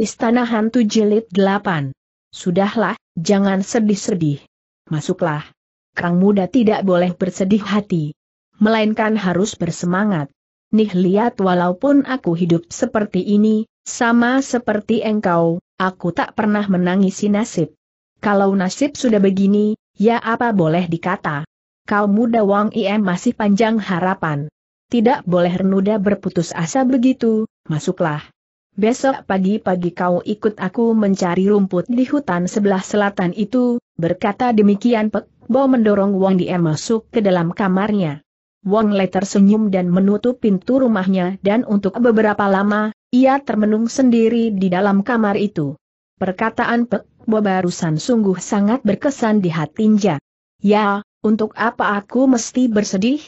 Istana Hantu Jilid 8. Sudahlah, jangan sedih-sedih. Masuklah. Kang muda tidak boleh bersedih hati. Melainkan harus bersemangat. Nih lihat walaupun aku hidup seperti ini, sama seperti engkau, aku tak pernah menangisi nasib. Kalau nasib sudah begini, ya apa boleh dikata. Kau muda Wang Iem masih panjang harapan. Tidak boleh renuda berputus asa begitu, masuklah. Besok pagi-pagi kau ikut aku mencari rumput di hutan sebelah selatan itu, berkata demikian Pek Bo mendorong Wang Die masuk ke dalam kamarnya. Wang Le tersenyum dan menutup pintu rumahnya dan untuk beberapa lama, ia termenung sendiri di dalam kamar itu. Perkataan Pek Bo barusan sungguh sangat berkesan di hatinya. Ya, untuk apa aku mesti bersedih?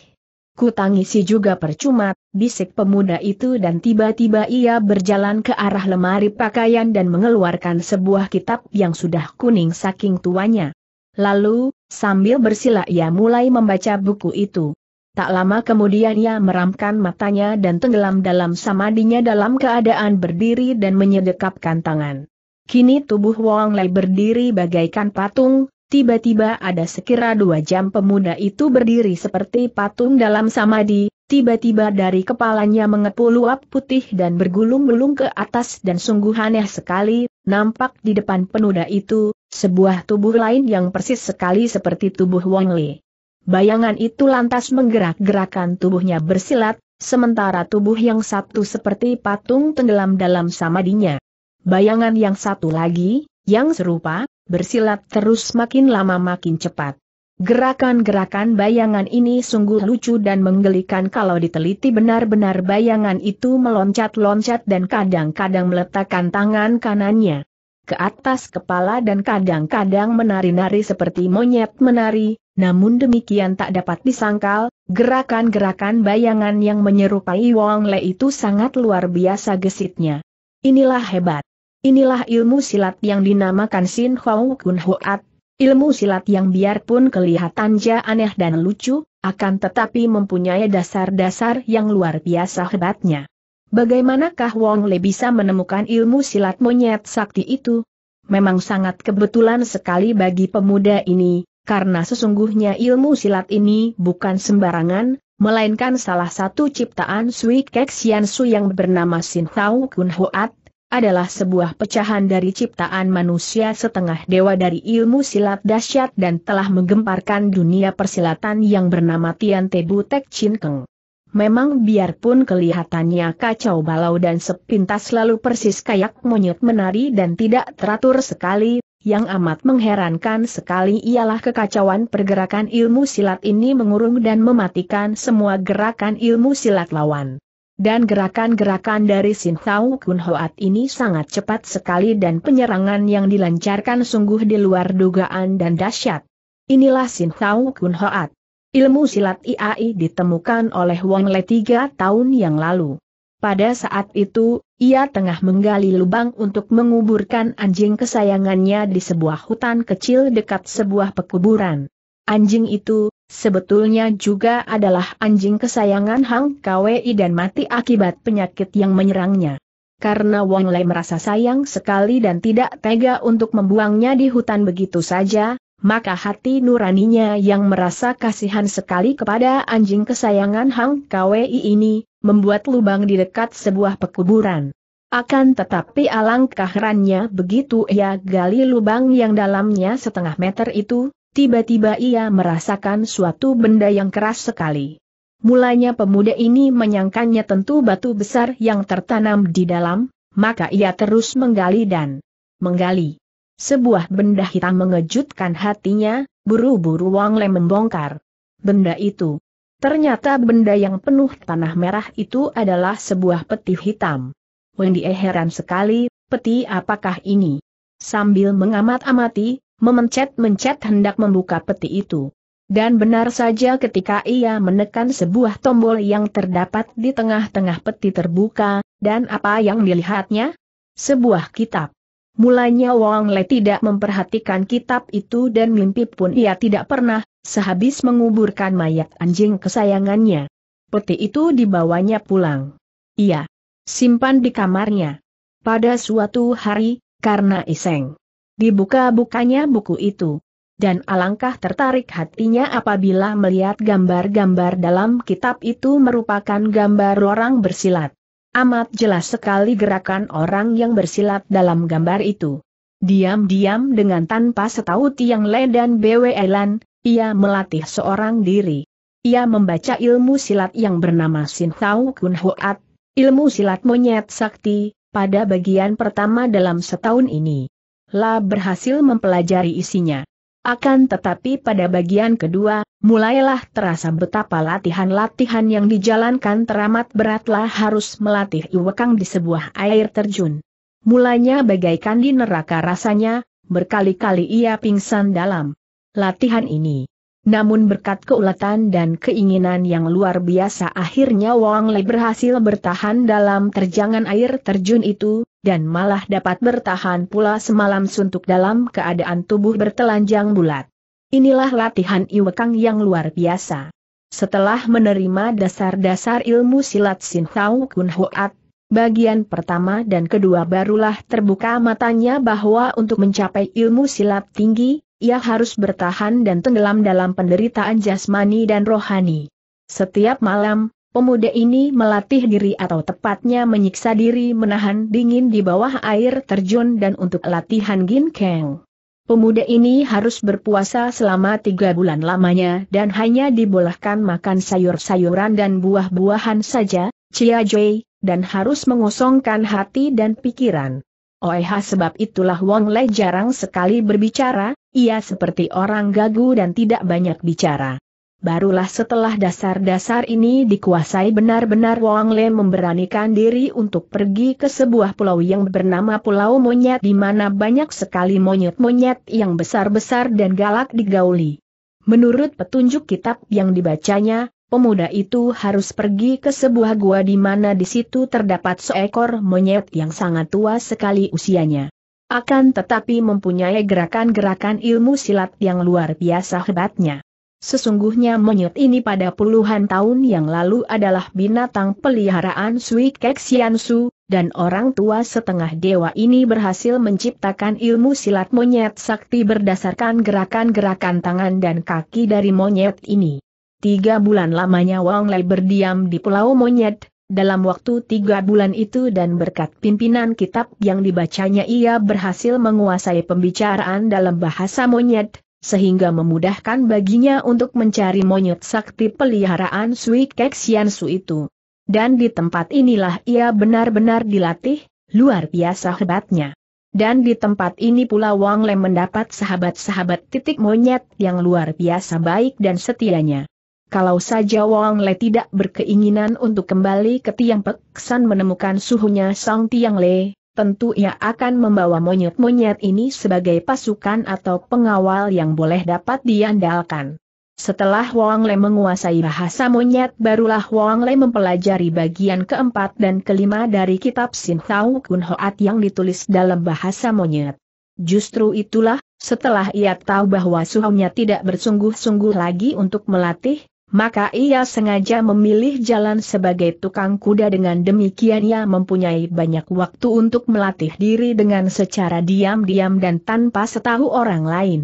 Kutangisi juga percuma, bisik pemuda itu dan tiba-tiba ia berjalan ke arah lemari pakaian dan mengeluarkan sebuah kitab yang sudah kuning saking tuanya. Lalu, sambil bersila ia mulai membaca buku itu. Tak lama kemudian ia meramkan matanya dan tenggelam dalam samadinya dalam keadaan berdiri dan menyedekapkan tangan. Kini tubuh Wong Lei berdiri bagaikan patung, Tiba-tiba ada sekira dua jam pemuda itu berdiri seperti patung dalam samadi, tiba-tiba dari kepalanya mengepul uap putih dan bergulung-gulung ke atas dan sungguh aneh sekali, nampak di depan pemuda itu, sebuah tubuh lain yang persis sekali seperti tubuh Wong Li. Bayangan itu lantas menggerak-gerakan tubuhnya bersilat, sementara tubuh yang satu seperti patung tenggelam dalam samadinya. Bayangan yang satu lagi, yang serupa, bersilat terus makin lama makin cepat. Gerakan-gerakan bayangan ini sungguh lucu dan menggelikan kalau diteliti benar-benar bayangan itu meloncat-loncat dan kadang-kadang meletakkan tangan kanannya ke atas kepala dan kadang-kadang menari-nari seperti monyet menari, namun demikian tak dapat disangkal, gerakan-gerakan bayangan yang menyerupai Wong Le itu sangat luar biasa gesitnya. Inilah hebat. Inilah ilmu silat yang dinamakan Sin Hong Kun Hoat. Ilmu silat yang biarpun kelihatannya aneh dan lucu, akan tetapi mempunyai dasar-dasar yang luar biasa hebatnya. Bagaimanakah Wong Le bisa menemukan ilmu silat monyet sakti itu? Memang sangat kebetulan sekali bagi pemuda ini, karena sesungguhnya ilmu silat ini bukan sembarangan, melainkan salah satu ciptaan Sui Kek Xian Su yang bernama Sin Hao Kun Hoat, adalah sebuah pecahan dari ciptaan manusia setengah dewa dari ilmu silat dahsyat dan telah menggemparkan dunia persilatan yang bernama Tian Tebu Tek Chin Keng. Memang biarpun kelihatannya kacau balau dan sepintas lalu persis kayak monyet menari dan tidak teratur sekali, yang amat mengherankan sekali ialah kekacauan pergerakan ilmu silat ini mengurung dan mematikan semua gerakan ilmu silat lawan. Dan gerakan-gerakan dari Sin Tau Kun Hoat ini sangat cepat sekali dan penyerangan yang dilancarkan sungguh di luar dugaan dan dahsyat. Inilah Sin Tau Kun Hoat. Ilmu silat IAI ditemukan oleh Wong Le tiga tahun yang lalu. Pada saat itu, ia tengah menggali lubang untuk menguburkan anjing kesayangannya di sebuah hutan kecil dekat sebuah pekuburan. Anjing itu, sebetulnya juga adalah anjing kesayangan Hang Kwei dan mati akibat penyakit yang menyerangnya. Karena Wang Lei merasa sayang sekali dan tidak tega untuk membuangnya di hutan begitu saja, maka hati nuraninya yang merasa kasihan sekali kepada anjing kesayangan Hang Kwei ini, membuat lubang di dekat sebuah pekuburan. Akan tetapi alangkah herannya begitu ia gali lubang yang dalamnya setengah meter itu, Tiba-tiba ia merasakan suatu benda yang keras sekali. Mulanya pemuda ini menyangkanya tentu batu besar yang tertanam di dalam, maka ia terus menggali dan menggali. Sebuah benda hitam mengejutkan hatinya, buru-buru Wang Le membongkar. Benda itu. Ternyata benda yang penuh tanah merah itu adalah sebuah peti hitam. Wendy heran sekali, peti apakah ini? Sambil mengamat-amati, memencet-mencet hendak membuka peti itu. Dan benar saja ketika ia menekan sebuah tombol yang terdapat di tengah-tengah peti terbuka, dan apa yang dilihatnya? Sebuah kitab. Mulanya Wang Le tidak memperhatikan kitab itu dan mimpi pun ia tidak pernah, sehabis menguburkan mayat anjing kesayangannya. Peti itu dibawanya pulang. Ia simpan di kamarnya. Pada suatu hari, karena iseng dibuka-bukanya buku itu. Dan alangkah tertarik hatinya apabila melihat gambar-gambar dalam kitab itu merupakan gambar orang bersilat. Amat jelas sekali gerakan orang yang bersilat dalam gambar itu. Diam-diam dengan tanpa setahu Tiang Le dan Bwe Elan, ia melatih seorang diri. Ia membaca ilmu silat yang bernama Sin Hau Kun Hoat, ilmu silat monyet sakti, pada bagian pertama dalam setahun ini. La berhasil mempelajari isinya. Akan tetapi pada bagian kedua, mulailah terasa betapa latihan-latihan yang dijalankan teramat beratlah harus melatih iwekang di sebuah air terjun. Mulanya bagaikan di neraka rasanya, berkali-kali ia pingsan dalam latihan ini. Namun berkat keuletan dan keinginan yang luar biasa akhirnya Wang Lei berhasil bertahan dalam terjangan air terjun itu, dan malah dapat bertahan pula semalam suntuk dalam keadaan tubuh bertelanjang bulat. Inilah latihan Iwekang yang luar biasa. Setelah menerima dasar-dasar ilmu silat Sin Hau Kun Hoat, bagian pertama dan kedua barulah terbuka matanya bahwa untuk mencapai ilmu silat tinggi, ia harus bertahan dan tenggelam dalam penderitaan jasmani dan rohani. Setiap malam, Pemuda ini melatih diri atau tepatnya menyiksa diri menahan dingin di bawah air terjun dan untuk latihan ginkeng. Pemuda ini harus berpuasa selama tiga bulan lamanya dan hanya dibolehkan makan sayur-sayuran dan buah-buahan saja, Cia Jui, dan harus mengosongkan hati dan pikiran. Oeha sebab itulah Wong Lei jarang sekali berbicara, ia seperti orang gagu dan tidak banyak bicara. Barulah setelah dasar-dasar ini dikuasai benar-benar Wang Le memberanikan diri untuk pergi ke sebuah pulau yang bernama Pulau Monyet di mana banyak sekali monyet-monyet yang besar-besar dan galak digauli. Menurut petunjuk kitab yang dibacanya, pemuda itu harus pergi ke sebuah gua di mana di situ terdapat seekor monyet yang sangat tua sekali usianya. Akan tetapi mempunyai gerakan-gerakan ilmu silat yang luar biasa hebatnya. Sesungguhnya monyet ini pada puluhan tahun yang lalu adalah binatang peliharaan Sui Kek Su, dan orang tua setengah dewa ini berhasil menciptakan ilmu silat monyet sakti berdasarkan gerakan-gerakan tangan dan kaki dari monyet ini. Tiga bulan lamanya Wang Lei berdiam di Pulau Monyet, dalam waktu tiga bulan itu dan berkat pimpinan kitab yang dibacanya ia berhasil menguasai pembicaraan dalam bahasa monyet, sehingga memudahkan baginya untuk mencari monyet sakti peliharaan Sui Kek Sian Su itu. Dan di tempat inilah ia benar-benar dilatih, luar biasa hebatnya. Dan di tempat ini pula Wang Lem mendapat sahabat-sahabat titik monyet yang luar biasa baik dan setianya. Kalau saja Wang Le tidak berkeinginan untuk kembali ke Tiang Peksan menemukan suhunya Sang Tiang Le, tentu ia akan membawa monyet-monyet ini sebagai pasukan atau pengawal yang boleh dapat diandalkan. Setelah Wang Lei menguasai bahasa monyet barulah Wang Lei mempelajari bagian keempat dan kelima dari kitab Sin Tau Kun Hoat yang ditulis dalam bahasa monyet. Justru itulah, setelah ia tahu bahwa suhunya tidak bersungguh-sungguh lagi untuk melatih, maka ia sengaja memilih jalan sebagai tukang kuda dengan demikian ia mempunyai banyak waktu untuk melatih diri dengan secara diam-diam dan tanpa setahu orang lain.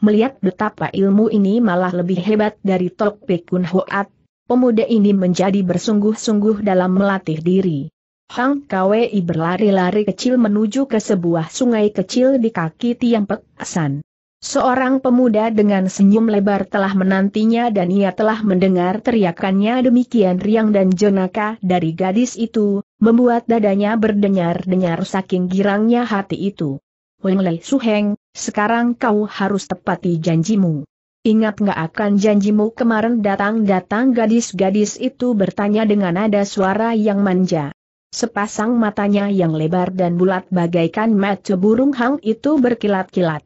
Melihat betapa ilmu ini malah lebih hebat dari Tok Pekun Hoat, pemuda ini menjadi bersungguh-sungguh dalam melatih diri. Hang Kwei berlari-lari kecil menuju ke sebuah sungai kecil di kaki tiang pekasan. Seorang pemuda dengan senyum lebar telah menantinya dan ia telah mendengar teriakannya demikian riang dan jenaka dari gadis itu, membuat dadanya berdenyar-denyar saking girangnya hati itu. Weng Lei Suheng, sekarang kau harus tepati janjimu. Ingat nggak akan janjimu kemarin datang-datang gadis-gadis itu bertanya dengan nada suara yang manja. Sepasang matanya yang lebar dan bulat bagaikan mata burung hang itu berkilat-kilat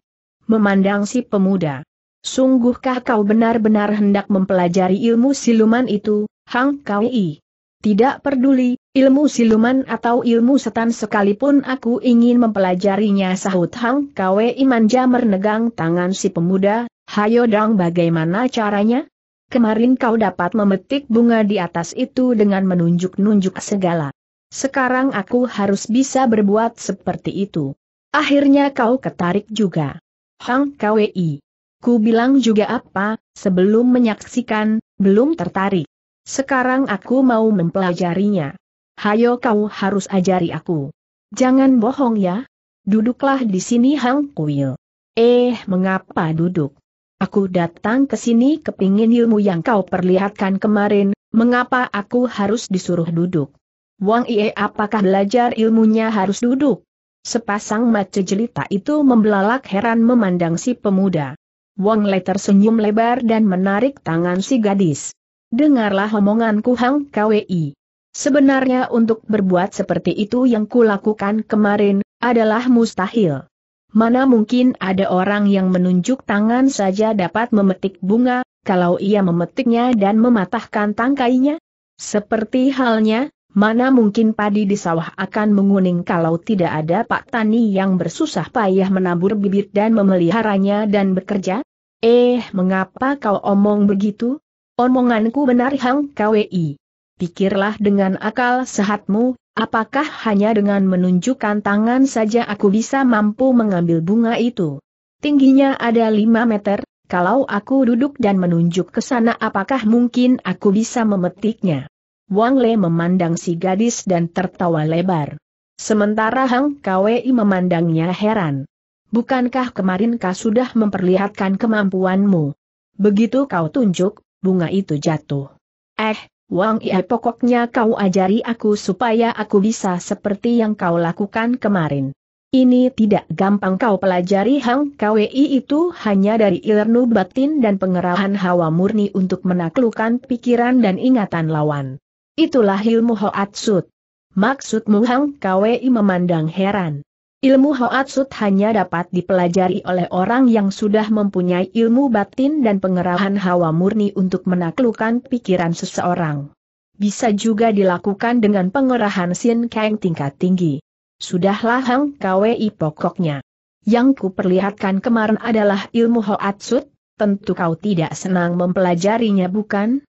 memandang si pemuda. Sungguhkah kau benar-benar hendak mempelajari ilmu siluman itu, Hang Kaui? Tidak peduli, ilmu siluman atau ilmu setan sekalipun aku ingin mempelajarinya sahut Hang Kaui manja menegang tangan si pemuda, hayo dong bagaimana caranya? Kemarin kau dapat memetik bunga di atas itu dengan menunjuk-nunjuk segala. Sekarang aku harus bisa berbuat seperti itu. Akhirnya kau ketarik juga. Hang Kwei. Ku bilang juga apa, sebelum menyaksikan, belum tertarik. Sekarang aku mau mempelajarinya. Hayo kau harus ajari aku. Jangan bohong ya. Duduklah di sini Hang Kuil. Eh, mengapa duduk? Aku datang ke sini kepingin ilmu yang kau perlihatkan kemarin, mengapa aku harus disuruh duduk? Wang Ie apakah belajar ilmunya harus duduk? Sepasang mata jelita itu membelalak heran memandang si pemuda. Wong Le tersenyum lebar dan menarik tangan si gadis. Dengarlah omonganku Hang KWI. Sebenarnya untuk berbuat seperti itu yang kulakukan kemarin, adalah mustahil. Mana mungkin ada orang yang menunjuk tangan saja dapat memetik bunga, kalau ia memetiknya dan mematahkan tangkainya? Seperti halnya, Mana mungkin padi di sawah akan menguning kalau tidak ada Pak Tani yang bersusah payah menabur bibit dan memeliharanya dan bekerja? Eh, mengapa kau omong begitu? Omonganku benar Hang KWI. Pikirlah dengan akal sehatmu, apakah hanya dengan menunjukkan tangan saja aku bisa mampu mengambil bunga itu? Tingginya ada 5 meter, kalau aku duduk dan menunjuk ke sana apakah mungkin aku bisa memetiknya? Wang Le memandang si gadis dan tertawa lebar. Sementara Hang Kwei memandangnya heran. Bukankah kemarin kau sudah memperlihatkan kemampuanmu? Begitu kau tunjuk, bunga itu jatuh. Eh, Wang Ie pokoknya kau ajari aku supaya aku bisa seperti yang kau lakukan kemarin. Ini tidak gampang kau pelajari Hang Kwei itu hanya dari ilmu batin dan pengerahan hawa murni untuk menaklukkan pikiran dan ingatan lawan. Itulah ilmu Hoatsut. Maksudmu Hang Kwei memandang heran. Ilmu Hoatsut hanya dapat dipelajari oleh orang yang sudah mempunyai ilmu batin dan pengerahan hawa murni untuk menaklukkan pikiran seseorang. Bisa juga dilakukan dengan pengerahan Sin Kang tingkat tinggi. Sudahlah Hang Kwei pokoknya. Yang ku perlihatkan kemarin adalah ilmu Hoatsut, tentu kau tidak senang mempelajarinya bukan?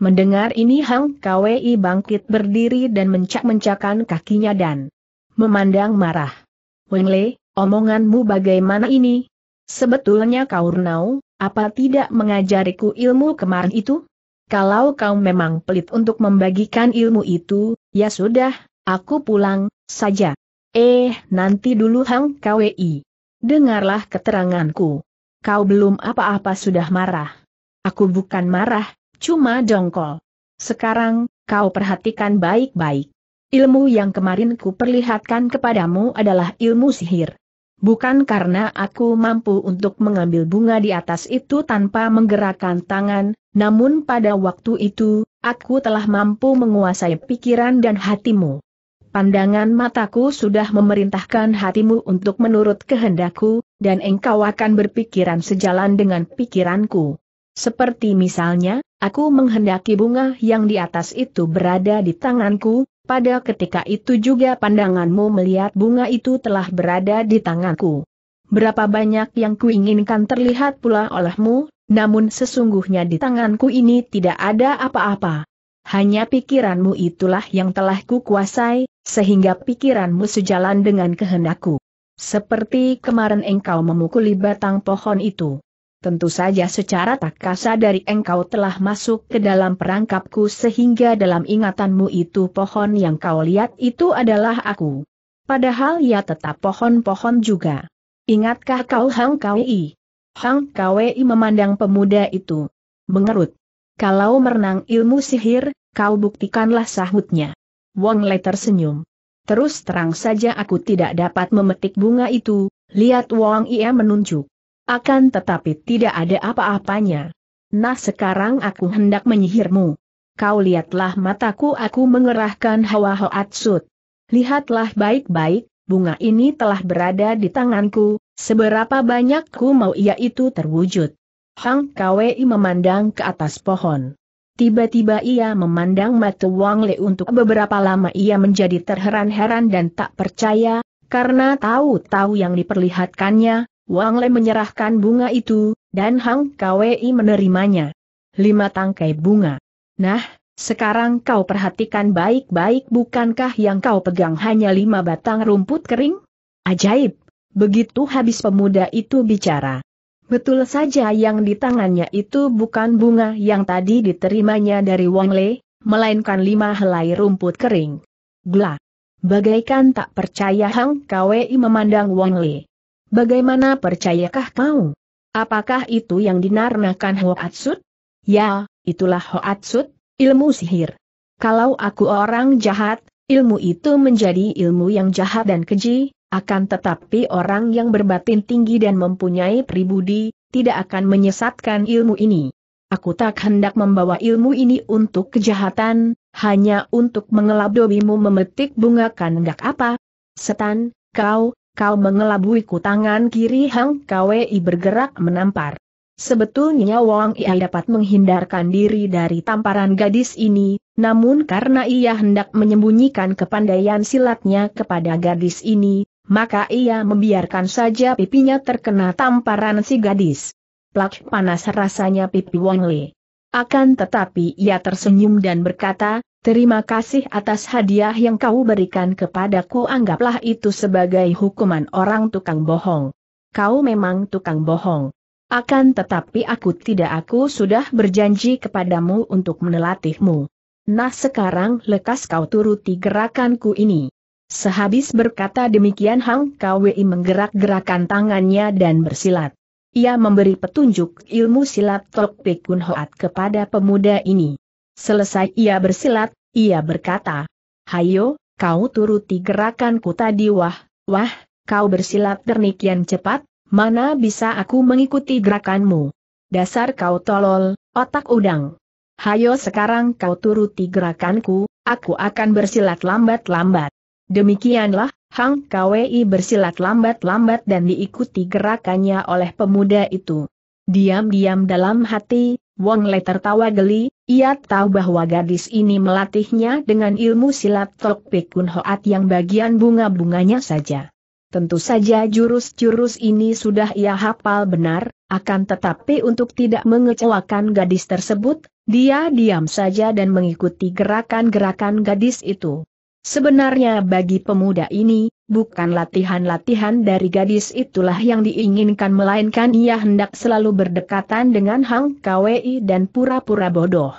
Mendengar ini Hang Kwei bangkit berdiri dan mencak-mencakan kakinya dan memandang marah. Wen Le, omonganmu bagaimana ini? Sebetulnya kau renau, apa tidak mengajariku ilmu kemarin itu? Kalau kau memang pelit untuk membagikan ilmu itu, ya sudah, aku pulang saja. Eh, nanti dulu Hang Kwei. Dengarlah keteranganku. Kau belum apa-apa sudah marah. Aku bukan marah, Cuma dongkol. Sekarang, kau perhatikan baik-baik. Ilmu yang kemarin ku perlihatkan kepadamu adalah ilmu sihir. Bukan karena aku mampu untuk mengambil bunga di atas itu tanpa menggerakkan tangan, namun pada waktu itu, aku telah mampu menguasai pikiran dan hatimu. Pandangan mataku sudah memerintahkan hatimu untuk menurut kehendakku, dan engkau akan berpikiran sejalan dengan pikiranku. Seperti misalnya, aku menghendaki bunga yang di atas itu berada di tanganku, pada ketika itu juga pandanganmu melihat bunga itu telah berada di tanganku. Berapa banyak yang kuinginkan terlihat pula olehmu, namun sesungguhnya di tanganku ini tidak ada apa-apa. Hanya pikiranmu itulah yang telah kukuasai, sehingga pikiranmu sejalan dengan kehendakku. Seperti kemarin engkau memukuli batang pohon itu. Tentu saja secara tak dari engkau telah masuk ke dalam perangkapku sehingga dalam ingatanmu itu pohon yang kau lihat itu adalah aku. Padahal ya tetap pohon-pohon juga. Ingatkah kau Hang Kwei? Hang Kwei memandang pemuda itu. Mengerut. Kalau merenang ilmu sihir, kau buktikanlah sahutnya. Wong Leiter tersenyum. Terus terang saja aku tidak dapat memetik bunga itu, lihat Wong Ia menunjuk. Akan tetapi tidak ada apa-apanya. Nah sekarang aku hendak menyihirmu. Kau lihatlah mataku aku mengerahkan hawa hoatsut. Lihatlah baik-baik, bunga ini telah berada di tanganku, seberapa banyak ku mau ia itu terwujud. Hang Kwei memandang ke atas pohon. Tiba-tiba ia memandang mata Wang Le untuk beberapa lama ia menjadi terheran-heran dan tak percaya, karena tahu-tahu yang diperlihatkannya, Wang Le menyerahkan bunga itu, dan Hang Kwei menerimanya. Lima tangkai bunga. Nah, sekarang kau perhatikan baik-baik bukankah yang kau pegang hanya lima batang rumput kering? Ajaib! Begitu habis pemuda itu bicara. Betul saja yang di tangannya itu bukan bunga yang tadi diterimanya dari Wang Le, melainkan lima helai rumput kering. Gla! Bagaikan tak percaya Hang Kwei memandang Wang Lei. Bagaimana percayakah kau? Apakah itu yang dinarnakan Hoatsut? Ya, itulah Hoatsut, ilmu sihir. Kalau aku orang jahat, ilmu itu menjadi ilmu yang jahat dan keji, akan tetapi orang yang berbatin tinggi dan mempunyai pribudi, tidak akan menyesatkan ilmu ini. Aku tak hendak membawa ilmu ini untuk kejahatan, hanya untuk mengelabdobimu memetik bunga kandak apa. Setan, kau, Kau mengelabuiku tangan kiri Hang Kwei bergerak menampar. Sebetulnya Wang Ia dapat menghindarkan diri dari tamparan gadis ini, namun karena ia hendak menyembunyikan kepandaian silatnya kepada gadis ini, maka ia membiarkan saja pipinya terkena tamparan si gadis. Plak panas rasanya pipi Wang Li. Akan tetapi ia tersenyum dan berkata, Terima kasih atas hadiah yang kau berikan kepadaku anggaplah itu sebagai hukuman orang tukang bohong. Kau memang tukang bohong. Akan tetapi aku tidak aku sudah berjanji kepadamu untuk menelatihmu. Nah sekarang lekas kau turuti gerakanku ini. Sehabis berkata demikian Hang Kwei menggerak-gerakan tangannya dan bersilat. Ia memberi petunjuk ilmu silat Tok Pekun Hoat kepada pemuda ini. Selesai ia bersilat, ia berkata, Hayo, kau turuti gerakanku tadi wah, wah, kau bersilat demikian cepat, mana bisa aku mengikuti gerakanmu. Dasar kau tolol, otak udang. Hayo sekarang kau turuti gerakanku, aku akan bersilat lambat-lambat. Demikianlah, Hang Kwei bersilat lambat-lambat dan diikuti gerakannya oleh pemuda itu. Diam-diam dalam hati, Wong Le tertawa geli, ia tahu bahwa gadis ini melatihnya dengan ilmu silat Tok Pekun Hoat yang bagian bunga-bunganya saja. Tentu saja jurus-jurus ini sudah ia hafal benar, akan tetapi untuk tidak mengecewakan gadis tersebut, dia diam saja dan mengikuti gerakan-gerakan gadis itu. Sebenarnya bagi pemuda ini, bukan latihan-latihan dari gadis itulah yang diinginkan melainkan ia hendak selalu berdekatan dengan Hang Kwei dan pura-pura bodoh.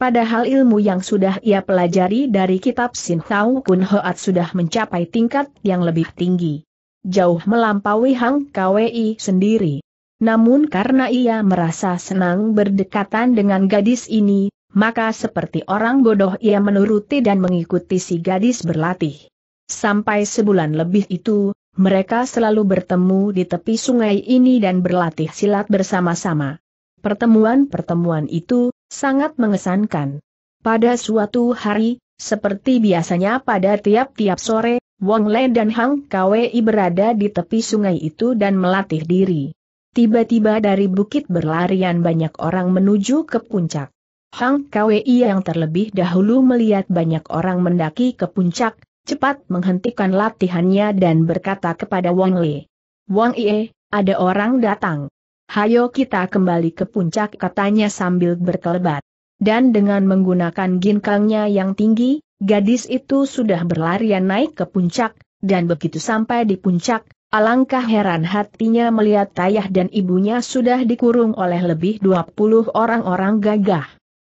Padahal ilmu yang sudah ia pelajari dari kitab Sin Hau Kun Hoat sudah mencapai tingkat yang lebih tinggi. Jauh melampaui Hang Kwei sendiri. Namun karena ia merasa senang berdekatan dengan gadis ini, maka seperti orang bodoh ia menuruti dan mengikuti si gadis berlatih. Sampai sebulan lebih itu, mereka selalu bertemu di tepi sungai ini dan berlatih silat bersama-sama. Pertemuan-pertemuan itu sangat mengesankan. Pada suatu hari, seperti biasanya pada tiap-tiap sore, Wong Le dan Hang Kwei berada di tepi sungai itu dan melatih diri. Tiba-tiba dari bukit berlarian banyak orang menuju ke puncak. Hang Kwei yang terlebih dahulu melihat banyak orang mendaki ke puncak, cepat menghentikan latihannya dan berkata kepada Wang Li. Wang Ie, ada orang datang. Hayo kita kembali ke puncak katanya sambil berkelebat. Dan dengan menggunakan ginkangnya yang tinggi, gadis itu sudah berlarian naik ke puncak, dan begitu sampai di puncak, alangkah heran hatinya melihat ayah dan ibunya sudah dikurung oleh lebih 20 orang-orang gagah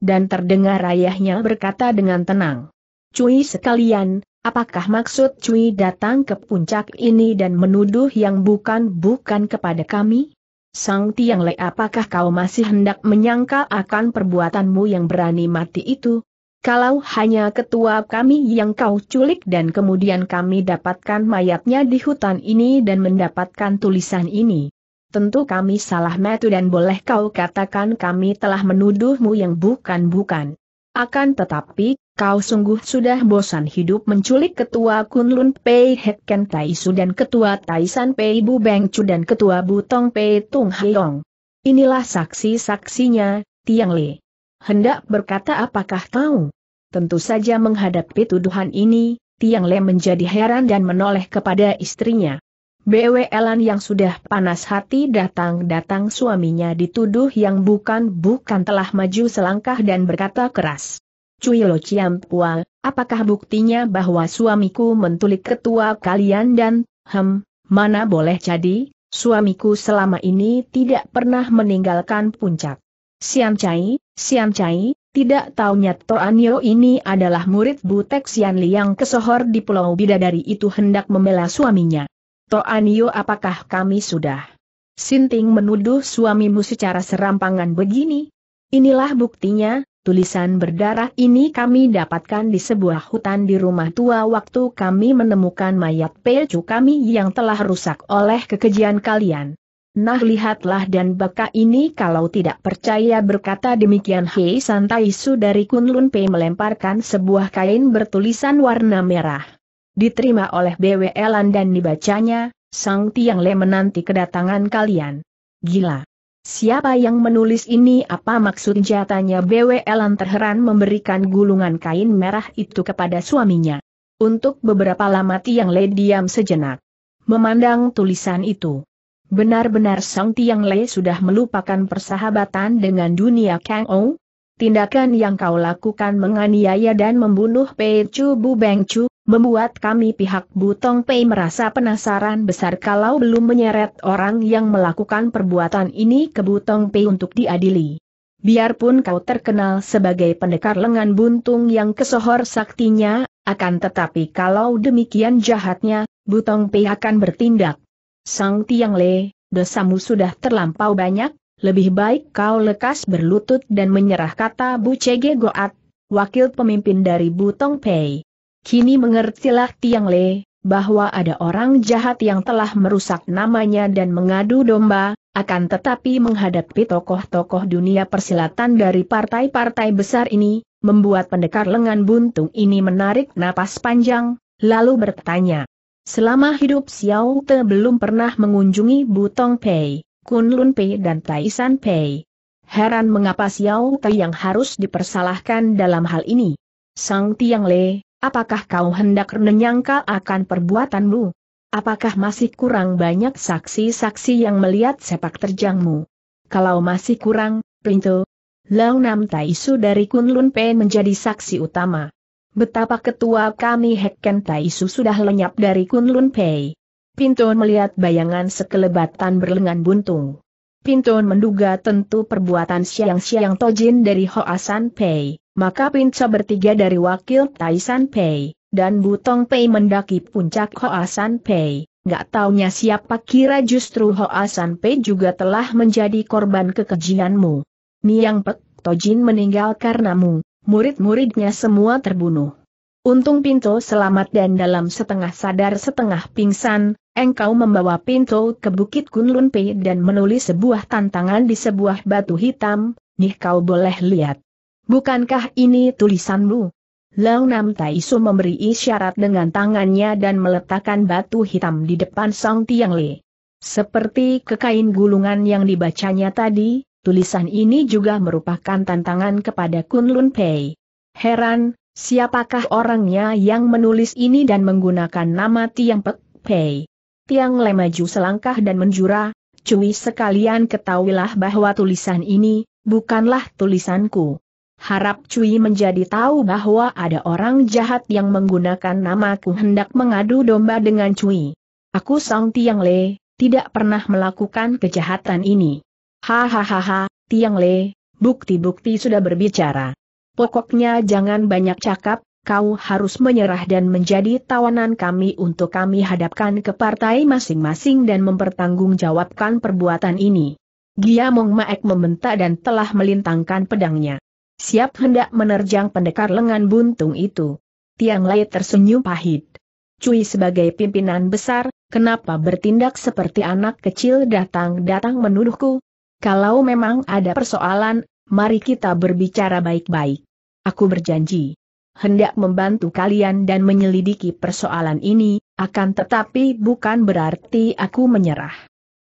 dan terdengar ayahnya berkata dengan tenang. Cui sekalian, apakah maksud Cui datang ke puncak ini dan menuduh yang bukan-bukan kepada kami? Sang Tiang Le apakah kau masih hendak menyangka akan perbuatanmu yang berani mati itu? Kalau hanya ketua kami yang kau culik dan kemudian kami dapatkan mayatnya di hutan ini dan mendapatkan tulisan ini, tentu kami salah metu dan boleh kau katakan kami telah menuduhmu yang bukan-bukan. Akan tetapi, kau sungguh sudah bosan hidup menculik Ketua Kunlun Pei Hekken Taisu dan Ketua Taisan Pei Bu Chu dan Ketua Butong Pei Tung Hyong. Inilah saksi-saksinya, Tiang Li. Hendak berkata apakah kau? Tentu saja menghadapi tuduhan ini, Tiang Le menjadi heran dan menoleh kepada istrinya. BWLan yang sudah panas hati datang-datang suaminya dituduh yang bukan-bukan telah maju selangkah dan berkata keras. Cui Lo Ciam pual, apakah buktinya bahwa suamiku mentulik ketua kalian dan, hem, mana boleh jadi, suamiku selama ini tidak pernah meninggalkan puncak. Siam Cai, Siam Cai, tidak taunya Toanyo ini adalah murid Butek Sian Liang kesohor di Pulau Bidadari itu hendak membela suaminya. Toanio apakah kami sudah? Sinting menuduh suamimu secara serampangan begini. Inilah buktinya, tulisan berdarah ini kami dapatkan di sebuah hutan di rumah tua waktu kami menemukan mayat pelcu kami yang telah rusak oleh kekejian kalian. Nah lihatlah dan baka ini kalau tidak percaya berkata demikian Hei Santai Su dari Kunlun Pei melemparkan sebuah kain bertulisan warna merah. Diterima oleh BW Elan dan dibacanya, Sang Tiang Le menanti kedatangan kalian. Gila. Siapa yang menulis ini apa maksud jatanya BW Elan terheran memberikan gulungan kain merah itu kepada suaminya. Untuk beberapa lama Tiang Le diam sejenak. Memandang tulisan itu. Benar-benar Sang Tiang Le sudah melupakan persahabatan dengan dunia Kang Ou, tindakan yang kau lakukan menganiaya dan membunuh Pei Chu Bu Beng Chu, membuat kami pihak Butong Pei merasa penasaran besar kalau belum menyeret orang yang melakukan perbuatan ini ke Butong Pei untuk diadili. Biarpun kau terkenal sebagai pendekar lengan buntung yang kesohor saktinya, akan tetapi kalau demikian jahatnya, Butong Pei akan bertindak. Sang Tiang Le, dosamu sudah terlampau banyak, lebih baik kau lekas berlutut dan menyerah kata Bu Cege Goat, wakil pemimpin dari Butong Pei. Kini mengertilah Tiang Le, bahwa ada orang jahat yang telah merusak namanya dan mengadu domba, akan tetapi menghadapi tokoh-tokoh dunia persilatan dari partai-partai besar ini, membuat pendekar lengan buntung ini menarik napas panjang, lalu bertanya. Selama hidup Xiao Te belum pernah mengunjungi Butong Pei. Kun Lun Pei dan Tai San Pei. Heran mengapa Xiao Tai yang harus dipersalahkan dalam hal ini. Sang Tiang Le, apakah kau hendak menyangka akan perbuatanmu? Apakah masih kurang banyak saksi-saksi yang melihat sepak terjangmu? Kalau masih kurang, pintu. Lau Nam Taisu dari Kun Lun Pei menjadi saksi utama. Betapa ketua kami Hekken Taisu sudah lenyap dari Kun Lun Pei. Pintu melihat bayangan sekelebatan berlengan buntung. Pintu menduga tentu perbuatan siang-siang Tojin dari Hoasan Pei, maka Pinca bertiga dari wakil Taisan Pei, dan Butong Pei mendaki puncak Hoasan Pei. Gak taunya siapa kira justru Hoasan Pei juga telah menjadi korban kekejianmu. Niang Pek Tojin meninggal karenamu, murid-muridnya semua terbunuh. Untung Pinto selamat dan dalam setengah sadar setengah pingsan, engkau membawa pintu ke Bukit Kunlun Pei dan menulis sebuah tantangan di sebuah batu hitam, nih kau boleh lihat. Bukankah ini tulisanmu? Lao Nam Taisu memberi isyarat dengan tangannya dan meletakkan batu hitam di depan Song Tiang Le. Seperti kekain gulungan yang dibacanya tadi, tulisan ini juga merupakan tantangan kepada Kunlun Pei. Heran, siapakah orangnya yang menulis ini dan menggunakan nama Tiang Pek Pei? Tiang Le maju selangkah dan menjura, cuy sekalian ketahuilah bahwa tulisan ini, bukanlah tulisanku. Harap Cui menjadi tahu bahwa ada orang jahat yang menggunakan namaku hendak mengadu domba dengan Cui. Aku Song Tiang Le, tidak pernah melakukan kejahatan ini. Hahaha, Tiang Le, bukti-bukti sudah berbicara. Pokoknya jangan banyak cakap, kau harus menyerah dan menjadi tawanan kami untuk kami hadapkan ke partai masing-masing dan mempertanggungjawabkan perbuatan ini. Giamong Maek membentak dan telah melintangkan pedangnya. Siap hendak menerjang pendekar lengan buntung itu. Tiang Lai tersenyum pahit. Cui sebagai pimpinan besar, kenapa bertindak seperti anak kecil datang-datang menuduhku? Kalau memang ada persoalan, mari kita berbicara baik-baik. Aku berjanji hendak membantu kalian dan menyelidiki persoalan ini, akan tetapi bukan berarti aku menyerah.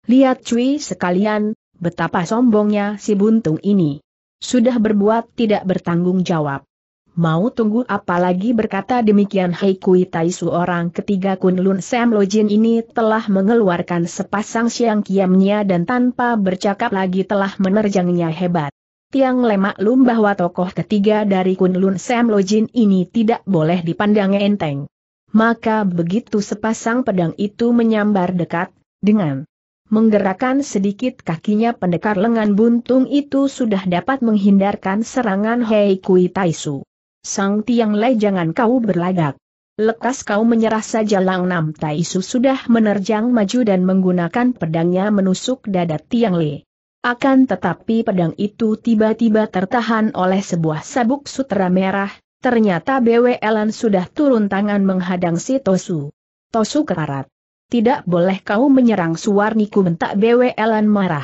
Lihat cuy sekalian, betapa sombongnya si buntung ini. Sudah berbuat tidak bertanggung jawab. Mau tunggu apalagi berkata demikian Hei Kui Taisu orang ketiga Kunlun Sam Lojin ini telah mengeluarkan sepasang siang kiamnya dan tanpa bercakap lagi telah menerjangnya hebat. Tiang lemak lum bahwa tokoh ketiga dari Kunlun Sam Lojin ini tidak boleh dipandang enteng. Maka begitu sepasang pedang itu menyambar dekat, dengan menggerakkan sedikit kakinya pendekar lengan buntung itu sudah dapat menghindarkan serangan Hei Kui Taisu. Sang Tiang Le jangan kau berlagak. Lekas kau menyerah saja Lang Nam Taisu sudah menerjang maju dan menggunakan pedangnya menusuk dada Tiang Le. Akan tetapi pedang itu tiba-tiba tertahan oleh sebuah sabuk sutra merah, ternyata BW Elan sudah turun tangan menghadang si Tosu. Tosu kerarat. Tidak boleh kau menyerang suwarniku bentak BW Elan marah.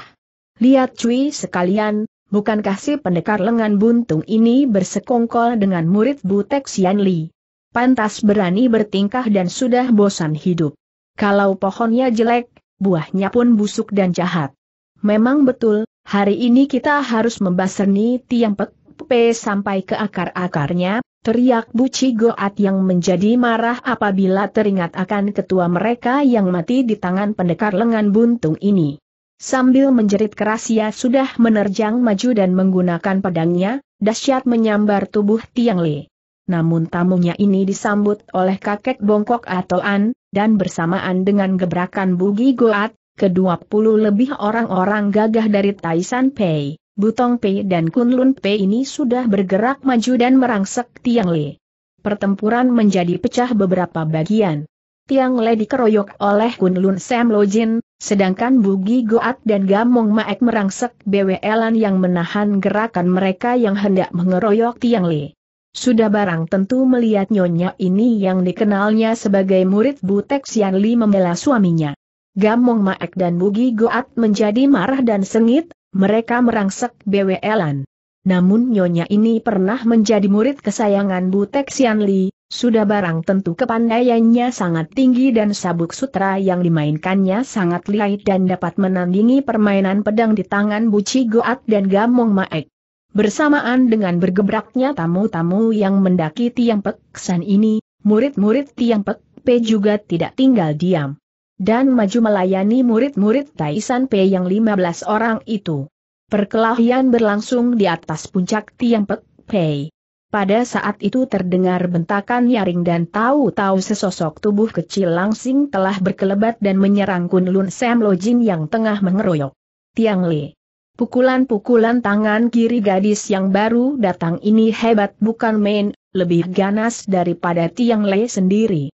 Lihat cuy sekalian, bukankah si pendekar lengan buntung ini bersekongkol dengan murid Butek Sian Li? Pantas berani bertingkah dan sudah bosan hidup. Kalau pohonnya jelek, buahnya pun busuk dan jahat. Memang betul, hari ini kita harus membaseni tiang pepe sampai ke akar-akarnya, teriak Buci Goat yang menjadi marah apabila teringat akan ketua mereka yang mati di tangan pendekar lengan buntung ini. Sambil menjerit keras ia sudah menerjang maju dan menggunakan pedangnya, dahsyat menyambar tubuh Tiang Le. Namun tamunya ini disambut oleh kakek bongkok atau An, dan bersamaan dengan gebrakan Bugi Goat, Kedua puluh lebih orang-orang gagah dari Taisan Pei, Butong Pei dan Kunlun Pei ini sudah bergerak maju dan merangsek Tiang Le. Pertempuran menjadi pecah beberapa bagian. Tiang Le dikeroyok oleh Kunlun Sam Lojin, sedangkan Bugi Goat dan Gamong Maek merangsek BWLan yang menahan gerakan mereka yang hendak mengeroyok Tiang Le. Sudah barang tentu melihat nyonya ini yang dikenalnya sebagai murid Butek Sian Li membela suaminya. Gamong Maek dan Bugi Goat menjadi marah dan sengit, mereka merangsek BWL-an. Namun Nyonya ini pernah menjadi murid kesayangan Butek Xian Li, sudah barang tentu kepandaiannya sangat tinggi dan sabuk sutra yang dimainkannya sangat lihai dan dapat menandingi permainan pedang di tangan Buci Goat dan Gamong Maek. Bersamaan dengan bergebraknya tamu-tamu yang mendaki Tiang Pek San ini, murid-murid Tiang Pek P juga tidak tinggal diam dan maju melayani murid-murid Taisan Pei yang 15 orang itu. Perkelahian berlangsung di atas puncak Tiang Pek Pei. Pada saat itu terdengar bentakan nyaring dan tahu-tahu sesosok tubuh kecil langsing telah berkelebat dan menyerang Kunlun Sam Lojin yang tengah mengeroyok. Tiang Li. Pukulan-pukulan tangan kiri gadis yang baru datang ini hebat bukan main, lebih ganas daripada Tiang Lei sendiri.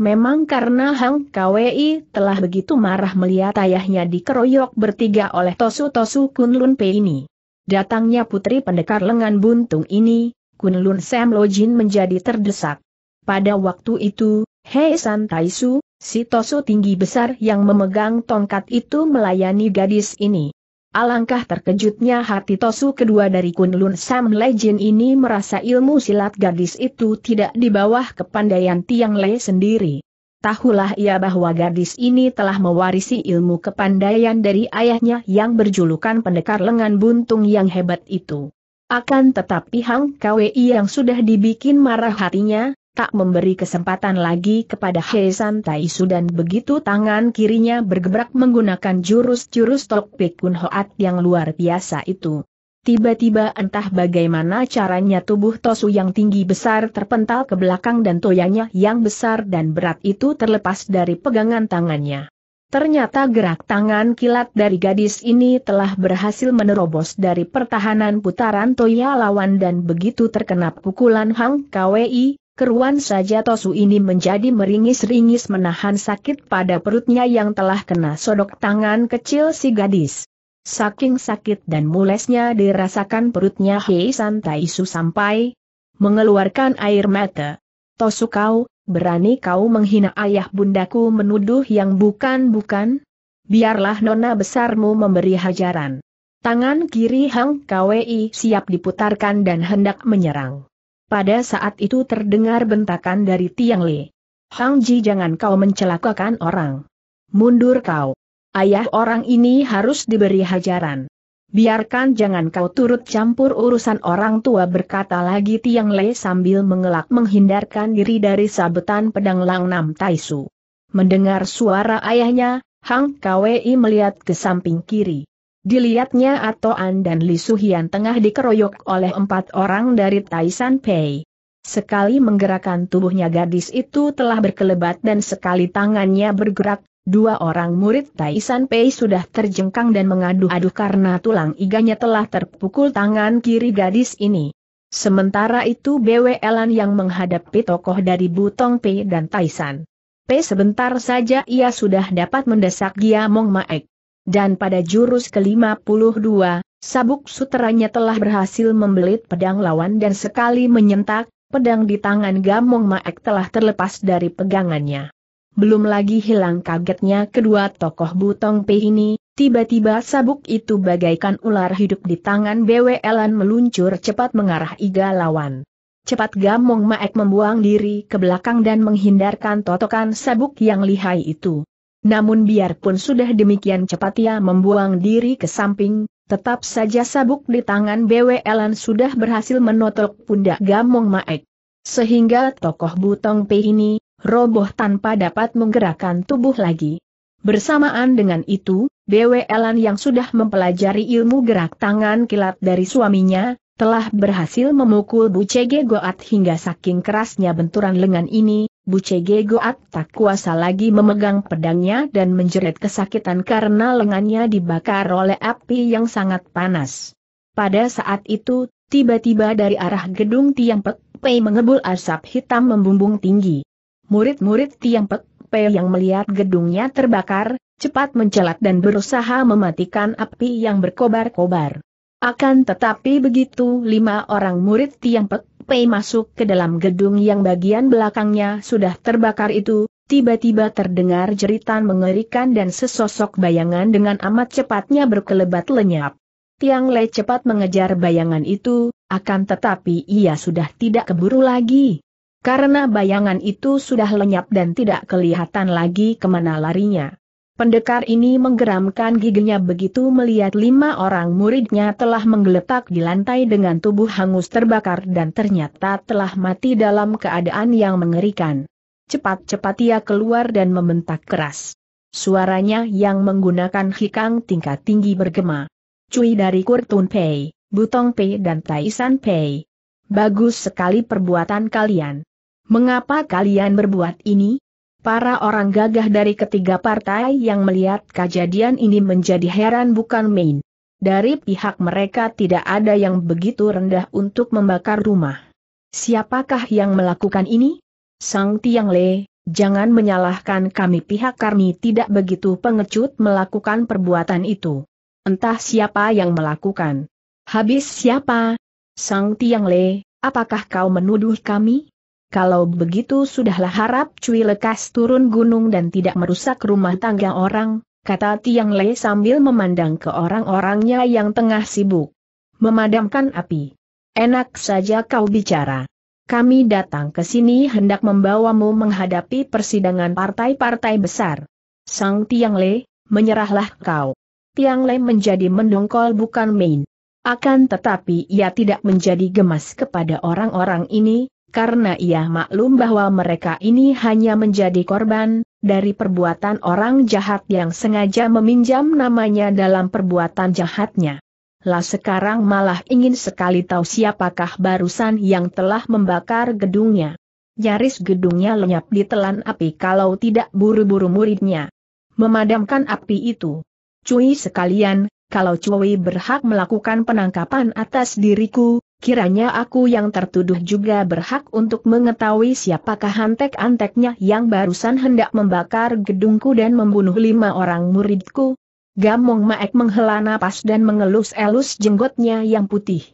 Memang karena Hang Kwei telah begitu marah melihat ayahnya dikeroyok bertiga oleh Tosu-Tosu Kunlun Pe ini. Datangnya putri pendekar lengan buntung ini, Kunlun Sam Lojin menjadi terdesak. Pada waktu itu, Hei San Taisu, si Tosu tinggi besar yang memegang tongkat itu melayani gadis ini. Alangkah terkejutnya hati Tosu kedua dari Kunlun Sam Legend ini merasa ilmu silat gadis itu tidak di bawah kepandaian Tiang Le sendiri. Tahulah ia bahwa gadis ini telah mewarisi ilmu kepandaian dari ayahnya yang berjulukan pendekar lengan buntung yang hebat itu. Akan tetapi Hang Kwei yang sudah dibikin marah hatinya, tak memberi kesempatan lagi kepada Heisan Taisu dan begitu tangan kirinya bergebrak menggunakan jurus-jurus Tok Hoat yang luar biasa itu. Tiba-tiba entah bagaimana caranya tubuh Tosu yang tinggi besar terpental ke belakang dan toyanya yang besar dan berat itu terlepas dari pegangan tangannya. Ternyata gerak tangan kilat dari gadis ini telah berhasil menerobos dari pertahanan putaran Toya lawan dan begitu terkena pukulan Hang Kwei, Keruan saja Tosu ini menjadi meringis-ringis menahan sakit pada perutnya yang telah kena sodok tangan kecil si gadis. Saking sakit dan mulesnya dirasakan perutnya Hei Santai Su sampai mengeluarkan air mata. Tosu kau, berani kau menghina ayah bundaku menuduh yang bukan-bukan? Biarlah nona besarmu memberi hajaran. Tangan kiri Hang Kwei siap diputarkan dan hendak menyerang. Pada saat itu terdengar bentakan dari Tiang Li. Hang Ji jangan kau mencelakakan orang. Mundur kau. Ayah orang ini harus diberi hajaran. Biarkan jangan kau turut campur urusan orang tua berkata lagi Tiang Le sambil mengelak menghindarkan diri dari sabetan pedang Lang Nam Tai Su. Mendengar suara ayahnya, Hang Kwei melihat ke samping kiri. Dilihatnya Atoan dan Li Suhian tengah dikeroyok oleh empat orang dari Taisan Pei. Sekali menggerakkan tubuhnya gadis itu telah berkelebat dan sekali tangannya bergerak, dua orang murid Taisan Pei sudah terjengkang dan mengadu-adu karena tulang iganya telah terpukul tangan kiri gadis ini. Sementara itu BW Elan yang menghadapi tokoh dari Butong Pei dan Taisan. Pei sebentar saja ia sudah dapat mendesak Gia Mong Maek dan pada jurus ke-52, sabuk suteranya telah berhasil membelit pedang lawan dan sekali menyentak, pedang di tangan Gamong Maek telah terlepas dari pegangannya. Belum lagi hilang kagetnya kedua tokoh Butong P ini, tiba-tiba sabuk itu bagaikan ular hidup di tangan BWLan meluncur cepat mengarah iga lawan. Cepat Gamong Maek membuang diri ke belakang dan menghindarkan totokan sabuk yang lihai itu. Namun biarpun sudah demikian cepat ia membuang diri ke samping, tetap saja sabuk di tangan BWLan sudah berhasil menotok pundak Gamong Maek. Sehingga tokoh Butong Pei ini, roboh tanpa dapat menggerakkan tubuh lagi. Bersamaan dengan itu, BWLan yang sudah mempelajari ilmu gerak tangan kilat dari suaminya, telah berhasil memukul Bu Cege Goat hingga saking kerasnya benturan lengan ini, Bu Goat tak kuasa lagi memegang pedangnya dan menjerit kesakitan karena lengannya dibakar oleh api yang sangat panas. Pada saat itu, tiba-tiba dari arah gedung Tiang Pek Pei mengebul asap hitam membumbung tinggi. Murid-murid Tiang Pek Pei yang melihat gedungnya terbakar, cepat mencelat dan berusaha mematikan api yang berkobar-kobar. Akan tetapi begitu lima orang murid Tiang Pek Pei masuk ke dalam gedung yang bagian belakangnya sudah terbakar itu, tiba-tiba terdengar jeritan mengerikan dan sesosok bayangan dengan amat cepatnya berkelebat lenyap. Tiang Le cepat mengejar bayangan itu, akan tetapi ia sudah tidak keburu lagi. Karena bayangan itu sudah lenyap dan tidak kelihatan lagi kemana larinya. Pendekar ini menggeramkan giginya begitu melihat lima orang muridnya telah menggeletak di lantai dengan tubuh hangus terbakar dan ternyata telah mati dalam keadaan yang mengerikan. Cepat-cepat ia keluar dan membentak keras. Suaranya yang menggunakan hikang tingkat tinggi bergema. Cui dari Kurtun Pei, Butong Pei dan Taisan Pei. Bagus sekali perbuatan kalian. Mengapa kalian berbuat ini? Para orang gagah dari ketiga partai yang melihat kejadian ini menjadi heran bukan main. Dari pihak mereka tidak ada yang begitu rendah untuk membakar rumah. Siapakah yang melakukan ini? Sang Tiang Le, jangan menyalahkan kami pihak kami tidak begitu pengecut melakukan perbuatan itu. Entah siapa yang melakukan. Habis siapa? Sang Tiang Le, apakah kau menuduh kami? Kalau begitu sudahlah harap Cui lekas turun gunung dan tidak merusak rumah tangga orang, kata Tiang Le sambil memandang ke orang-orangnya yang tengah sibuk. Memadamkan api. Enak saja kau bicara. Kami datang ke sini hendak membawamu menghadapi persidangan partai-partai besar. Sang Tiang Le, menyerahlah kau. Tiang Le menjadi mendongkol bukan main. Akan tetapi ia tidak menjadi gemas kepada orang-orang ini, karena ia maklum bahwa mereka ini hanya menjadi korban, dari perbuatan orang jahat yang sengaja meminjam namanya dalam perbuatan jahatnya. Lah sekarang malah ingin sekali tahu siapakah barusan yang telah membakar gedungnya. Nyaris gedungnya lenyap ditelan api kalau tidak buru-buru muridnya. Memadamkan api itu. Cui sekalian, kalau Cui berhak melakukan penangkapan atas diriku, kiranya aku yang tertuduh juga berhak untuk mengetahui siapakah antek-anteknya yang barusan hendak membakar gedungku dan membunuh lima orang muridku. Gamong Maek menghela napas dan mengelus-elus jenggotnya yang putih.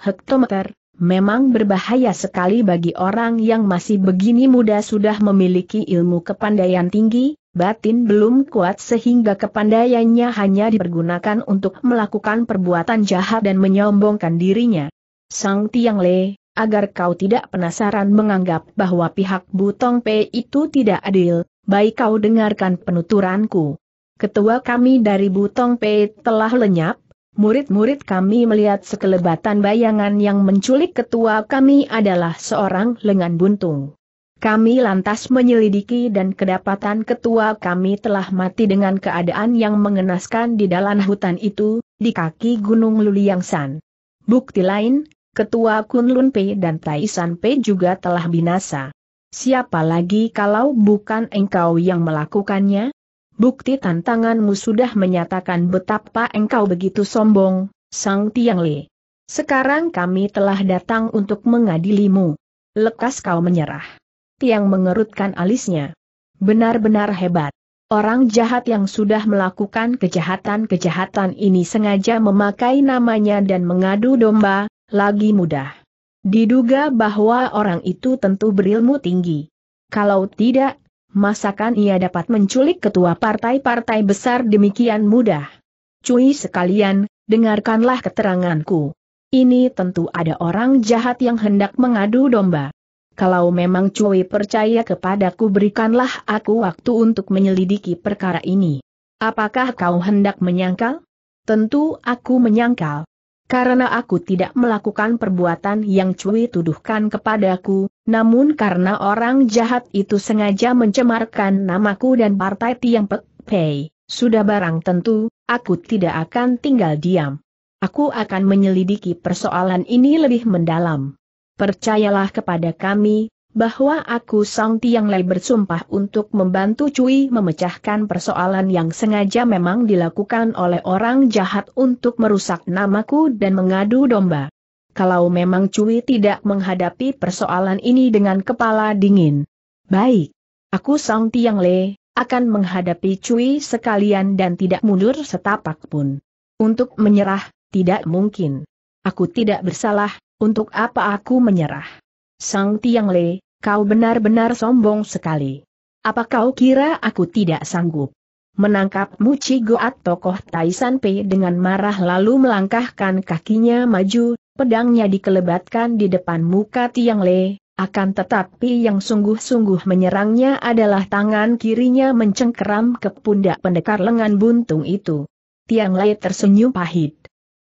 Hektometer, memang berbahaya sekali bagi orang yang masih begini muda sudah memiliki ilmu kepandaian tinggi, batin belum kuat sehingga kepandaiannya hanya dipergunakan untuk melakukan perbuatan jahat dan menyombongkan dirinya. Sang Tiang Le, agar kau tidak penasaran menganggap bahwa pihak Butong Pei itu tidak adil, baik kau dengarkan penuturanku. Ketua kami dari Butong Pei telah lenyap, murid-murid kami melihat sekelebatan bayangan yang menculik ketua kami adalah seorang lengan buntung. Kami lantas menyelidiki dan kedapatan ketua kami telah mati dengan keadaan yang mengenaskan di dalam hutan itu, di kaki Gunung Luliangsan. Bukti lain, Ketua Kunlun P dan Taisan P juga telah binasa. Siapa lagi kalau bukan engkau yang melakukannya? Bukti tantanganmu sudah menyatakan betapa engkau begitu sombong, Sang Tiang Le. Sekarang kami telah datang untuk mengadilimu. Lekas kau menyerah. Tiang mengerutkan alisnya. Benar-benar hebat. Orang jahat yang sudah melakukan kejahatan-kejahatan ini sengaja memakai namanya dan mengadu domba, lagi mudah. Diduga bahwa orang itu tentu berilmu tinggi. Kalau tidak, masakan ia dapat menculik ketua partai-partai besar demikian mudah. Cui sekalian, dengarkanlah keteranganku. Ini tentu ada orang jahat yang hendak mengadu domba. Kalau memang Cui percaya kepadaku berikanlah aku waktu untuk menyelidiki perkara ini. Apakah kau hendak menyangkal? Tentu aku menyangkal. Karena aku tidak melakukan perbuatan yang Cui tuduhkan kepadaku, namun karena orang jahat itu sengaja mencemarkan namaku dan partai Tiang Pek Pei, sudah barang tentu, aku tidak akan tinggal diam. Aku akan menyelidiki persoalan ini lebih mendalam. Percayalah kepada kami, bahwa aku Sang Tiang Lei bersumpah untuk membantu Cui memecahkan persoalan yang sengaja memang dilakukan oleh orang jahat untuk merusak namaku dan mengadu domba. Kalau memang Cui tidak menghadapi persoalan ini dengan kepala dingin. Baik. Aku Sang Tiang Lei, akan menghadapi Cui sekalian dan tidak mundur setapak pun. Untuk menyerah, tidak mungkin. Aku tidak bersalah, untuk apa aku menyerah? Sang Tiang Le, kau benar-benar sombong sekali. Apa kau kira aku tidak sanggup? Menangkap Menangkapmu Cigoat tokoh Taisan Pei dengan marah lalu melangkahkan kakinya maju, pedangnya dikelebatkan di depan muka Tiang Le, akan tetapi yang sungguh-sungguh menyerangnya adalah tangan kirinya mencengkeram ke pundak pendekar lengan buntung itu. Tiang Le tersenyum pahit.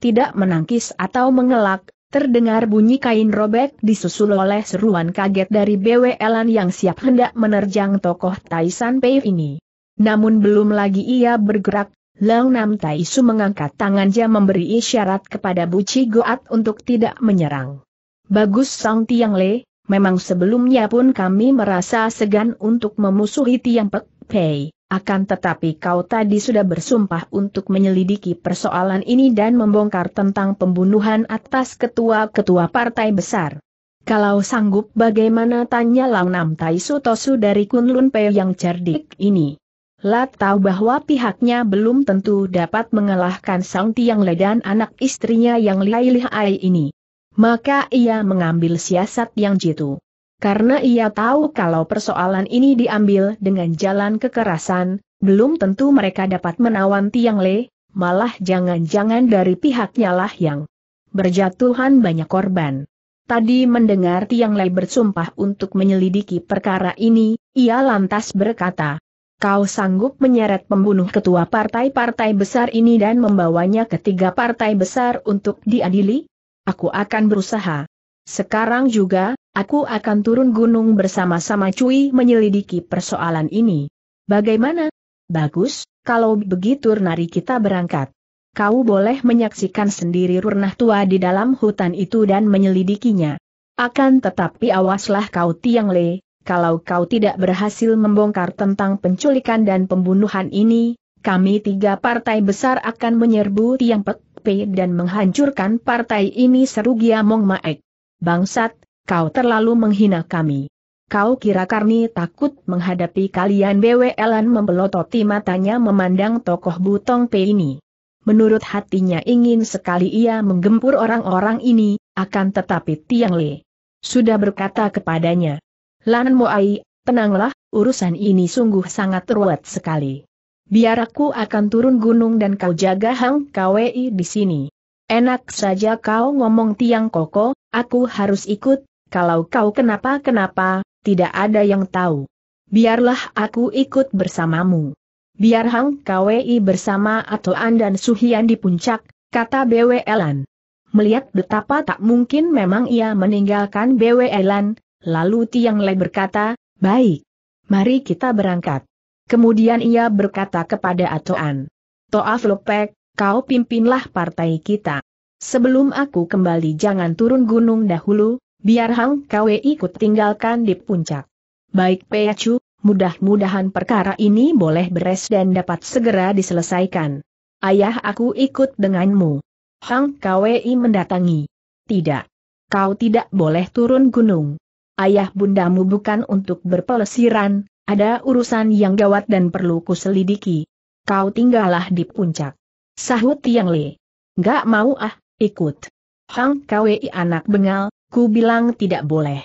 Tidak menangkis atau mengelak, Terdengar bunyi kain robek disusul oleh seruan kaget dari BWLan yang siap hendak menerjang tokoh Taisan Pei ini. Namun belum lagi ia bergerak, Leung Nam Taisu mengangkat tangannya memberi isyarat kepada Buci Goat untuk tidak menyerang. Bagus Sang Tiang Le, memang sebelumnya pun kami merasa segan untuk memusuhi Tiang Pek, Pei, akan tetapi kau tadi sudah bersumpah untuk menyelidiki persoalan ini dan membongkar tentang pembunuhan atas ketua-ketua partai besar. Kalau sanggup bagaimana tanya Lang Nam Tai Sutosu dari Kunlun Pei yang cerdik ini. Lat tahu bahwa pihaknya belum tentu dapat mengalahkan Sang Tiang Le dan anak istrinya yang Lai Lihai ini. Maka ia mengambil siasat yang jitu karena ia tahu kalau persoalan ini diambil dengan jalan kekerasan, belum tentu mereka dapat menawan Tiang Le, malah jangan-jangan dari pihaknya lah yang berjatuhan banyak korban. Tadi mendengar Tiang Le bersumpah untuk menyelidiki perkara ini, ia lantas berkata, Kau sanggup menyeret pembunuh ketua partai-partai besar ini dan membawanya ke tiga partai besar untuk diadili? Aku akan berusaha. Sekarang juga, aku akan turun gunung bersama-sama Cui menyelidiki persoalan ini. Bagaimana? Bagus, kalau begitu nari kita berangkat. Kau boleh menyaksikan sendiri runah tua di dalam hutan itu dan menyelidikinya. Akan tetapi awaslah kau Tiang Le, kalau kau tidak berhasil membongkar tentang penculikan dan pembunuhan ini, kami tiga partai besar akan menyerbu Tiang Pek Pe dan menghancurkan partai ini Serugia Mong Maek bangsat, kau terlalu menghina kami. Kau kira Karni takut menghadapi kalian BWLan membelototi matanya memandang tokoh Butong P ini. Menurut hatinya ingin sekali ia menggempur orang-orang ini, akan tetapi Tiang Le sudah berkata kepadanya. Lan Moai, tenanglah, urusan ini sungguh sangat ruwet sekali. Biar aku akan turun gunung dan kau jaga Hang Kwei di sini. Enak saja kau ngomong tiang koko, aku harus ikut, kalau kau kenapa-kenapa, tidak ada yang tahu. Biarlah aku ikut bersamamu. Biar Hang KWI bersama atau Andan Suhian di puncak, kata BW Elan. Melihat betapa tak mungkin memang ia meninggalkan BW Elan, lalu Tiang Le berkata, baik, mari kita berangkat. Kemudian ia berkata kepada Atoan. Toaf Lopek, kau pimpinlah partai kita. Sebelum aku kembali jangan turun gunung dahulu, biar Hang Kwe ikut tinggalkan di puncak. Baik Peacu, mudah-mudahan perkara ini boleh beres dan dapat segera diselesaikan. Ayah aku ikut denganmu. Hang Kwe mendatangi. Tidak. Kau tidak boleh turun gunung. Ayah bundamu bukan untuk berpelesiran, ada urusan yang gawat dan perlu kuselidiki. Kau tinggallah di puncak. Sahut Tiang Li. Gak mau ah, ikut. Hang Kwei anak bengal, ku bilang tidak boleh.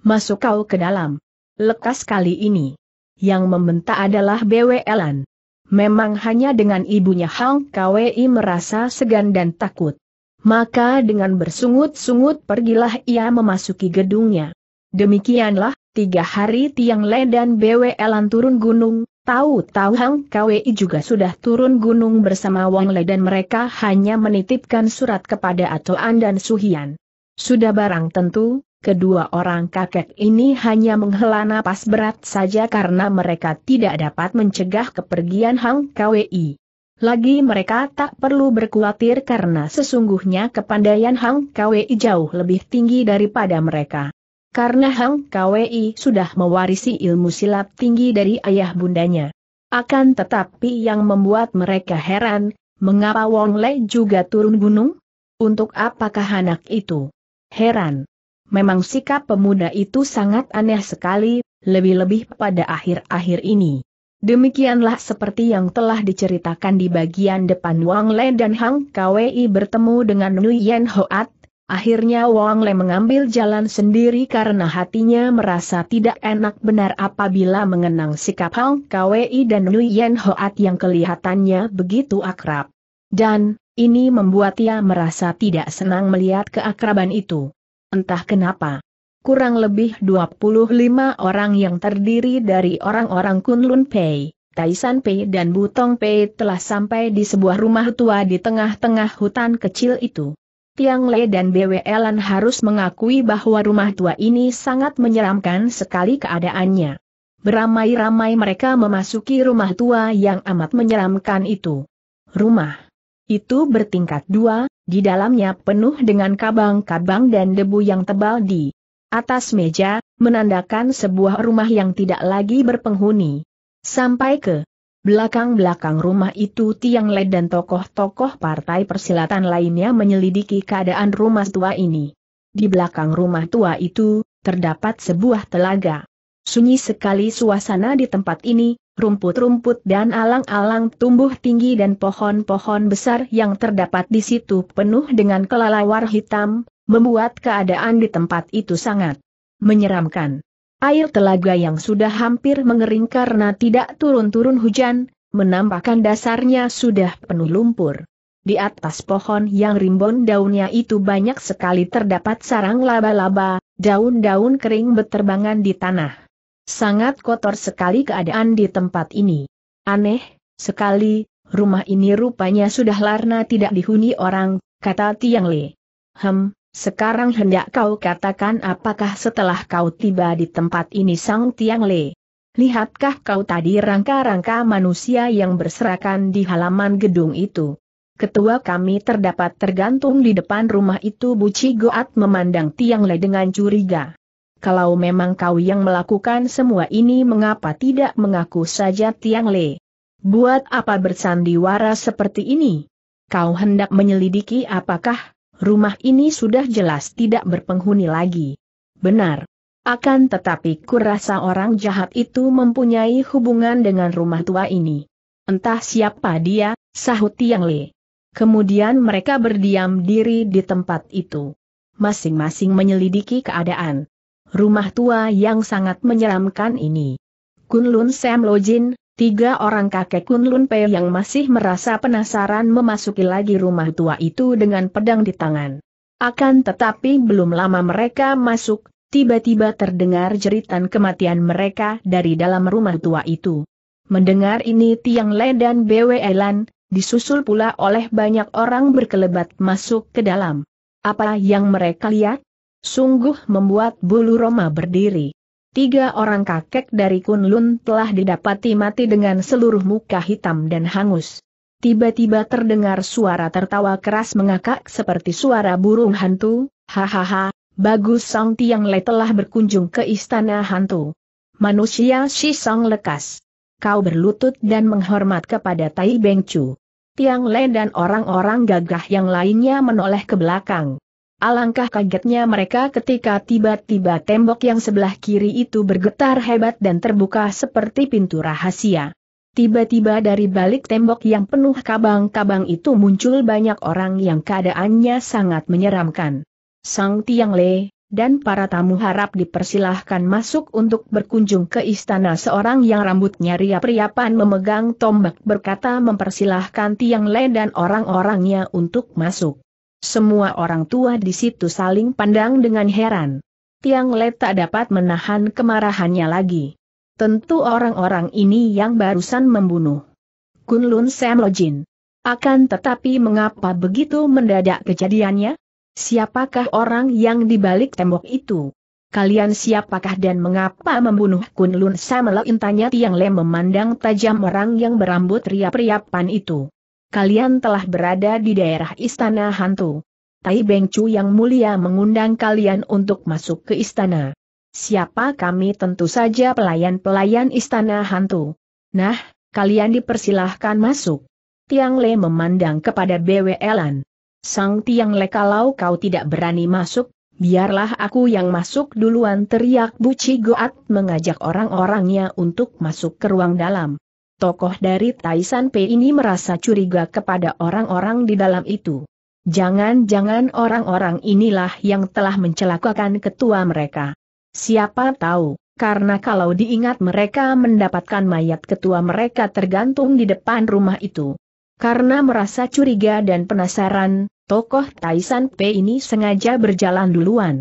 Masuk kau ke dalam. Lekas kali ini. Yang membentak adalah BWLan. Memang hanya dengan ibunya Hang Kwei merasa segan dan takut. Maka dengan bersungut-sungut pergilah ia memasuki gedungnya. Demikianlah, tiga hari Tiang Le dan BWLan turun gunung, Tahu-tahu Hang Kwei juga sudah turun gunung bersama Wang Lei dan mereka hanya menitipkan surat kepada Atoan dan Suhian. Sudah barang tentu, kedua orang kakek ini hanya menghela napas berat saja karena mereka tidak dapat mencegah kepergian Hang Kwei. Lagi mereka tak perlu berkhawatir karena sesungguhnya kepandaian Hang Kwei jauh lebih tinggi daripada mereka karena Hang Kwei sudah mewarisi ilmu silat tinggi dari ayah bundanya. Akan tetapi yang membuat mereka heran, mengapa Wong Lei juga turun gunung? Untuk apakah anak itu? Heran. Memang sikap pemuda itu sangat aneh sekali, lebih-lebih pada akhir-akhir ini. Demikianlah seperti yang telah diceritakan di bagian depan Wang Lei dan Hang Kwei bertemu dengan Yen Hoat, Akhirnya Wang Le mengambil jalan sendiri karena hatinya merasa tidak enak benar apabila mengenang sikap Hang Kwei dan Nguyen Hoat yang kelihatannya begitu akrab. Dan, ini membuat ia merasa tidak senang melihat keakraban itu. Entah kenapa. Kurang lebih 25 orang yang terdiri dari orang-orang Kunlun Pei. Taishan Pei dan Butong Pei telah sampai di sebuah rumah tua di tengah-tengah hutan kecil itu. Tiang Le dan BWLan harus mengakui bahwa rumah tua ini sangat menyeramkan sekali keadaannya. Beramai-ramai mereka memasuki rumah tua yang amat menyeramkan itu. Rumah itu bertingkat dua, di dalamnya penuh dengan kabang-kabang dan debu yang tebal di atas meja, menandakan sebuah rumah yang tidak lagi berpenghuni. Sampai ke Belakang-belakang rumah itu Tiang Led dan tokoh-tokoh partai persilatan lainnya menyelidiki keadaan rumah tua ini. Di belakang rumah tua itu, terdapat sebuah telaga. Sunyi sekali suasana di tempat ini, rumput-rumput dan alang-alang tumbuh tinggi dan pohon-pohon besar yang terdapat di situ penuh dengan kelalawar hitam, membuat keadaan di tempat itu sangat menyeramkan. Air telaga yang sudah hampir mengering karena tidak turun-turun hujan, menampakkan dasarnya sudah penuh lumpur. Di atas pohon yang rimbun daunnya itu banyak sekali terdapat sarang laba-laba, daun-daun kering beterbangan di tanah. Sangat kotor sekali keadaan di tempat ini. Aneh, sekali, rumah ini rupanya sudah larna tidak dihuni orang, kata Tiang Li. Hem, sekarang hendak kau katakan apakah setelah kau tiba di tempat ini Sang Tiang Le? Lihatkah kau tadi rangka-rangka manusia yang berserakan di halaman gedung itu? Ketua kami terdapat tergantung di depan rumah itu Buci Goat memandang Tiang Le dengan curiga. Kalau memang kau yang melakukan semua ini mengapa tidak mengaku saja Tiang Le? Buat apa bersandiwara seperti ini? Kau hendak menyelidiki apakah rumah ini sudah jelas tidak berpenghuni lagi. Benar. Akan tetapi kurasa orang jahat itu mempunyai hubungan dengan rumah tua ini. Entah siapa dia, sahut Tiang Le. Kemudian mereka berdiam diri di tempat itu. Masing-masing menyelidiki keadaan rumah tua yang sangat menyeramkan ini. Kunlun Sam Lojin, Tiga orang kakek Kunlun Pei yang masih merasa penasaran memasuki lagi rumah tua itu dengan pedang di tangan. Akan tetapi belum lama mereka masuk, tiba-tiba terdengar jeritan kematian mereka dari dalam rumah tua itu. Mendengar ini Tiang Le dan Bwe Lan, disusul pula oleh banyak orang berkelebat masuk ke dalam. Apa yang mereka lihat? Sungguh membuat bulu Roma berdiri tiga orang kakek dari Kunlun telah didapati mati dengan seluruh muka hitam dan hangus. Tiba-tiba terdengar suara tertawa keras mengakak seperti suara burung hantu, hahaha, bagus Song Tiang Le telah berkunjung ke istana hantu. Manusia si Song lekas. Kau berlutut dan menghormat kepada Tai Beng Chu. Tiang Le dan orang-orang gagah yang lainnya menoleh ke belakang. Alangkah kagetnya mereka ketika tiba-tiba tembok yang sebelah kiri itu bergetar hebat dan terbuka seperti pintu rahasia. Tiba-tiba dari balik tembok yang penuh kabang-kabang itu muncul banyak orang yang keadaannya sangat menyeramkan. Sang Tiang Le, dan para tamu harap dipersilahkan masuk untuk berkunjung ke istana seorang yang rambutnya riap-riapan memegang tombak berkata mempersilahkan Tiang Le dan orang-orangnya untuk masuk. Semua orang tua di situ saling pandang dengan heran. Tiang Le tak dapat menahan kemarahannya lagi. Tentu orang-orang ini yang barusan membunuh. Kunlun Sam Lojin. Akan tetapi mengapa begitu mendadak kejadiannya? Siapakah orang yang dibalik tembok itu? Kalian siapakah dan mengapa membunuh Kunlun Sam Lojin? Tanya Tiang Le memandang tajam orang yang berambut riap-riapan itu kalian telah berada di daerah istana hantu. Tai Beng yang mulia mengundang kalian untuk masuk ke istana. Siapa kami tentu saja pelayan-pelayan istana hantu. Nah, kalian dipersilahkan masuk. Tiang Le memandang kepada BW Elan. Sang Tiang Le kalau kau tidak berani masuk, biarlah aku yang masuk duluan teriak Buci Goat mengajak orang-orangnya untuk masuk ke ruang dalam tokoh dari Taisan P ini merasa curiga kepada orang-orang di dalam itu. Jangan-jangan orang-orang inilah yang telah mencelakakan ketua mereka. Siapa tahu, karena kalau diingat mereka mendapatkan mayat ketua mereka tergantung di depan rumah itu. Karena merasa curiga dan penasaran, tokoh Taisan P ini sengaja berjalan duluan.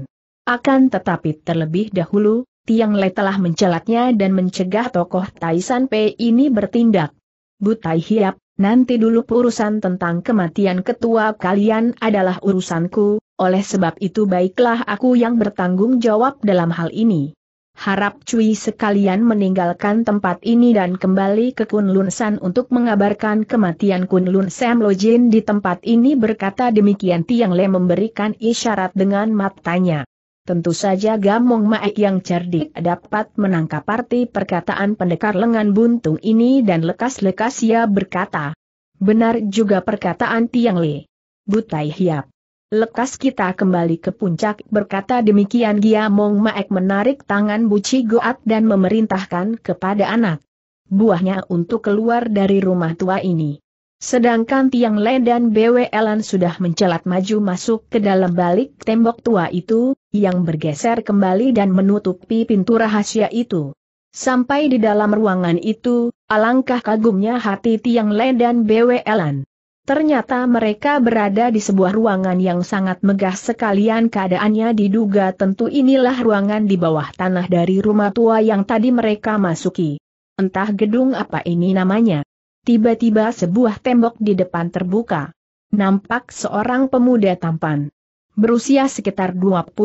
Akan tetapi terlebih dahulu, Tiang Le telah mencelatnya dan mencegah tokoh Taisan P ini bertindak. Butai Hiap, nanti dulu urusan tentang kematian ketua kalian adalah urusanku, oleh sebab itu baiklah aku yang bertanggung jawab dalam hal ini. Harap Cui sekalian meninggalkan tempat ini dan kembali ke Kunlun San untuk mengabarkan kematian Kunlun Sam Lojin di tempat ini berkata demikian Tiang Le memberikan isyarat dengan matanya. Tentu saja Gamong Maek yang cerdik dapat menangkap arti perkataan pendekar lengan buntung ini dan lekas-lekas ia berkata. Benar juga perkataan Tiang Le. Butai Hiap. Lekas kita kembali ke puncak berkata demikian Giamong Maek menarik tangan Buci Goat dan memerintahkan kepada anak buahnya untuk keluar dari rumah tua ini. Sedangkan Tiang Le dan Elan sudah mencelat maju masuk ke dalam balik tembok tua itu, yang bergeser kembali dan menutupi pintu rahasia itu. Sampai di dalam ruangan itu, alangkah kagumnya hati Tiang Le dan Elan Ternyata mereka berada di sebuah ruangan yang sangat megah sekalian keadaannya diduga tentu inilah ruangan di bawah tanah dari rumah tua yang tadi mereka masuki. Entah gedung apa ini namanya tiba-tiba sebuah tembok di depan terbuka. Nampak seorang pemuda tampan. Berusia sekitar 25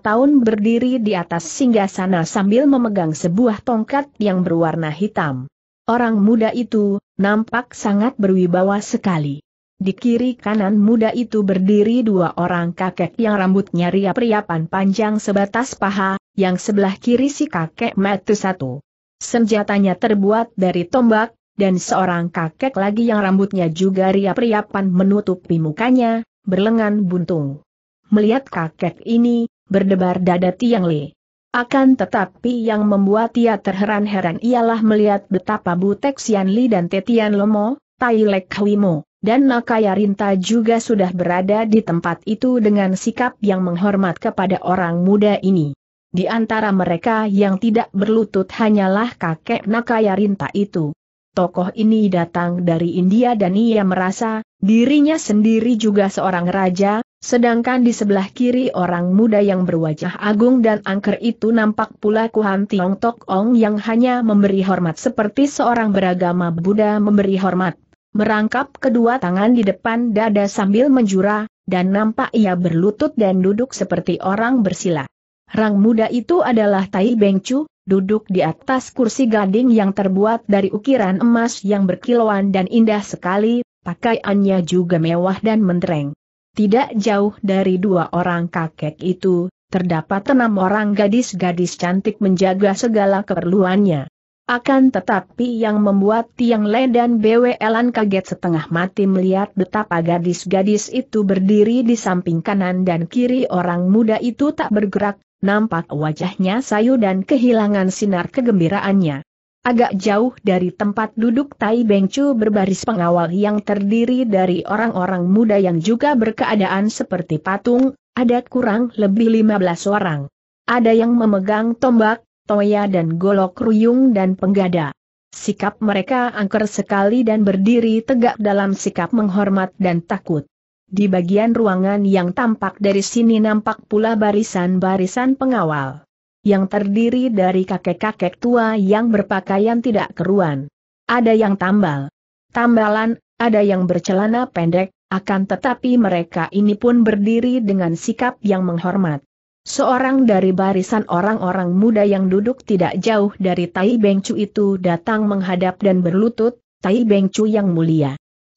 tahun berdiri di atas singgah sana sambil memegang sebuah tongkat yang berwarna hitam. Orang muda itu, nampak sangat berwibawa sekali. Di kiri kanan muda itu berdiri dua orang kakek yang rambutnya ria riapan panjang sebatas paha, yang sebelah kiri si kakek metu satu. Senjatanya terbuat dari tombak, dan seorang kakek lagi yang rambutnya juga riap-riapan menutupi mukanya, berlengan buntung. Melihat kakek ini, berdebar dada Tiang Li. Akan tetapi yang membuat ia terheran-heran ialah melihat betapa Butek Sian Li dan Tetian Lomo, Tai Lek Huimo, dan Nakaya Rinta juga sudah berada di tempat itu dengan sikap yang menghormat kepada orang muda ini. Di antara mereka yang tidak berlutut hanyalah kakek Nakaya Rinta itu tokoh ini datang dari India dan ia merasa, dirinya sendiri juga seorang raja, sedangkan di sebelah kiri orang muda yang berwajah agung dan angker itu nampak pula Kuan Tiong Tok Ong yang hanya memberi hormat seperti seorang beragama Buddha memberi hormat. Merangkap kedua tangan di depan dada sambil menjura, dan nampak ia berlutut dan duduk seperti orang bersila. Rang muda itu adalah Tai Beng Chu, duduk di atas kursi gading yang terbuat dari ukiran emas yang berkilauan dan indah sekali, pakaiannya juga mewah dan mentereng. Tidak jauh dari dua orang kakek itu, terdapat enam orang gadis-gadis cantik menjaga segala keperluannya. Akan tetapi yang membuat Tiang Le dan Elan kaget setengah mati melihat betapa gadis-gadis itu berdiri di samping kanan dan kiri orang muda itu tak bergerak, nampak wajahnya sayu dan kehilangan sinar kegembiraannya. Agak jauh dari tempat duduk Tai Bengcu berbaris pengawal yang terdiri dari orang-orang muda yang juga berkeadaan seperti patung, ada kurang lebih 15 orang. Ada yang memegang tombak, toya dan golok ruyung dan penggada. Sikap mereka angker sekali dan berdiri tegak dalam sikap menghormat dan takut. Di bagian ruangan yang tampak dari sini nampak pula barisan-barisan pengawal. Yang terdiri dari kakek-kakek tua yang berpakaian tidak keruan. Ada yang tambal. Tambalan, ada yang bercelana pendek, akan tetapi mereka ini pun berdiri dengan sikap yang menghormat. Seorang dari barisan orang-orang muda yang duduk tidak jauh dari Tai Bengcu itu datang menghadap dan berlutut, Tai Bengcu yang mulia.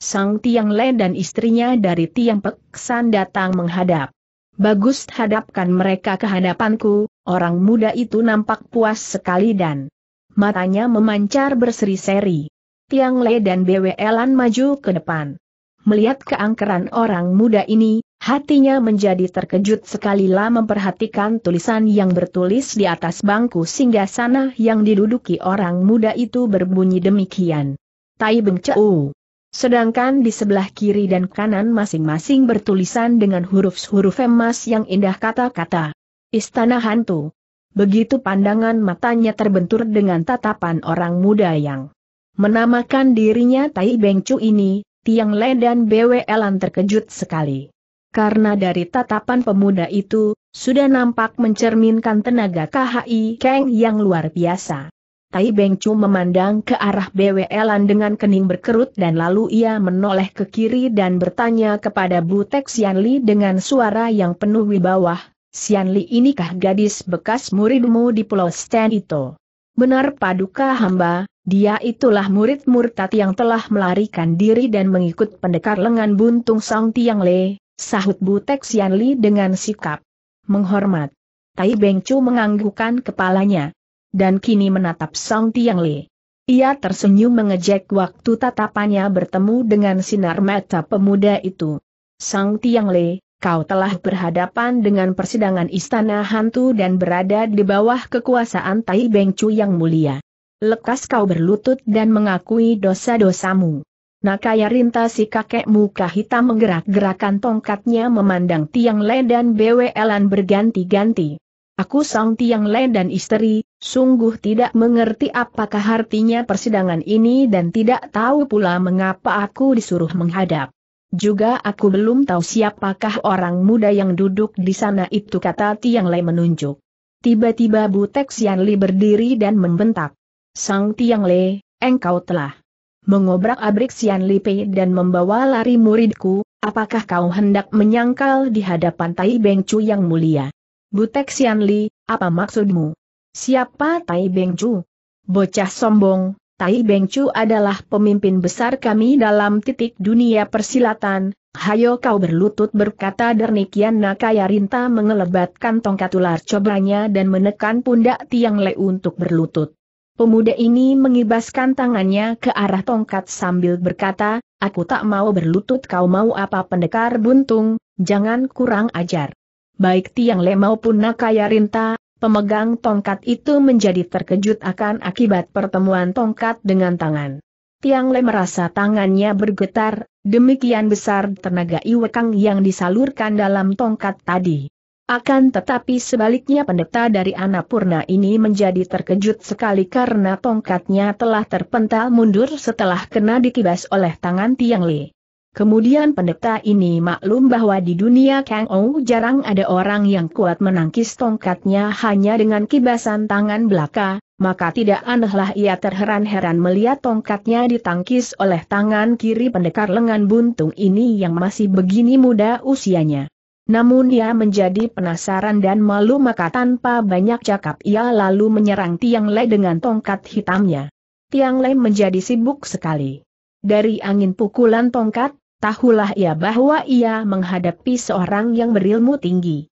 Sang Tiang Le dan istrinya dari Tiang Peksan datang menghadap. Bagus hadapkan mereka ke hadapanku, orang muda itu nampak puas sekali dan matanya memancar berseri-seri. Tiang Le dan BWLan maju ke depan. Melihat keangkeran orang muda ini, hatinya menjadi terkejut sekali lah memperhatikan tulisan yang bertulis di atas bangku singgah sana yang diduduki orang muda itu berbunyi demikian. Tai Beng Cheu. Sedangkan di sebelah kiri dan kanan masing-masing bertulisan dengan huruf-huruf emas yang indah kata-kata. Istana Hantu. Begitu pandangan matanya terbentur dengan tatapan orang muda yang menamakan dirinya Tai Beng ini, Tiang Le dan Elan terkejut sekali. Karena dari tatapan pemuda itu, sudah nampak mencerminkan tenaga KHI Kang yang luar biasa. Tai Beng Chu memandang ke arah BWLan dengan kening berkerut dan lalu ia menoleh ke kiri dan bertanya kepada Butek Li dengan suara yang penuh wibawah, Xianli inikah gadis bekas muridmu di Pulau Stan itu? Benar paduka hamba, dia itulah murid murtad yang telah melarikan diri dan mengikut pendekar lengan buntung Song Tiang Le, sahut Butek Li dengan sikap menghormat. Tai Beng Chu menganggukkan kepalanya dan kini menatap Song Tiang Li. Ia tersenyum mengejek waktu tatapannya bertemu dengan sinar mata pemuda itu. Sang Tiang Le, kau telah berhadapan dengan persidangan istana hantu dan berada di bawah kekuasaan Tai Beng Chu yang mulia. Lekas kau berlutut dan mengakui dosa-dosamu. Nakaya Rinta si kakek muka hitam menggerak-gerakan tongkatnya memandang Tiang Le dan Elan berganti-ganti. Aku Sang Tiang Le dan istri, Sungguh tidak mengerti apakah artinya persidangan ini dan tidak tahu pula mengapa aku disuruh menghadap. Juga aku belum tahu siapakah orang muda yang duduk di sana itu kata Tiang Lei menunjuk. Tiba-tiba Butek Sian Li berdiri dan membentak. Sang Tiang Lei, engkau telah mengobrak-abrik Sian Li Pei dan membawa lari muridku, apakah kau hendak menyangkal di hadapan Tai Beng Chu yang mulia? Butek Sian Li, apa maksudmu? Siapa Tai Bengcu? Bocah sombong, Tai Bengcu adalah pemimpin besar kami dalam titik dunia persilatan, hayo kau berlutut berkata Dernikian Nakaya Rinta mengelebatkan tongkat ular cobranya dan menekan pundak Tiang Le untuk berlutut. Pemuda ini mengibaskan tangannya ke arah tongkat sambil berkata, Aku tak mau berlutut kau mau apa pendekar buntung, jangan kurang ajar. Baik Tiang Le maupun Nakaya Rinta, pemegang tongkat itu menjadi terkejut akan akibat pertemuan tongkat dengan tangan. Tiang Le merasa tangannya bergetar, demikian besar tenaga iwekang yang disalurkan dalam tongkat tadi. Akan tetapi sebaliknya pendeta dari Anapurna ini menjadi terkejut sekali karena tongkatnya telah terpental mundur setelah kena dikibas oleh tangan Tiang Le. Kemudian pendeta ini maklum bahwa di dunia Kang Ou jarang ada orang yang kuat menangkis tongkatnya hanya dengan kibasan tangan belaka, maka tidak anehlah ia terheran-heran melihat tongkatnya ditangkis oleh tangan kiri pendekar lengan buntung ini yang masih begini muda usianya. Namun ia menjadi penasaran dan malu maka tanpa banyak cakap ia lalu menyerang Tiang Le dengan tongkat hitamnya. Tiang Le menjadi sibuk sekali. Dari angin pukulan tongkat, tahulah ia bahwa ia menghadapi seorang yang berilmu tinggi.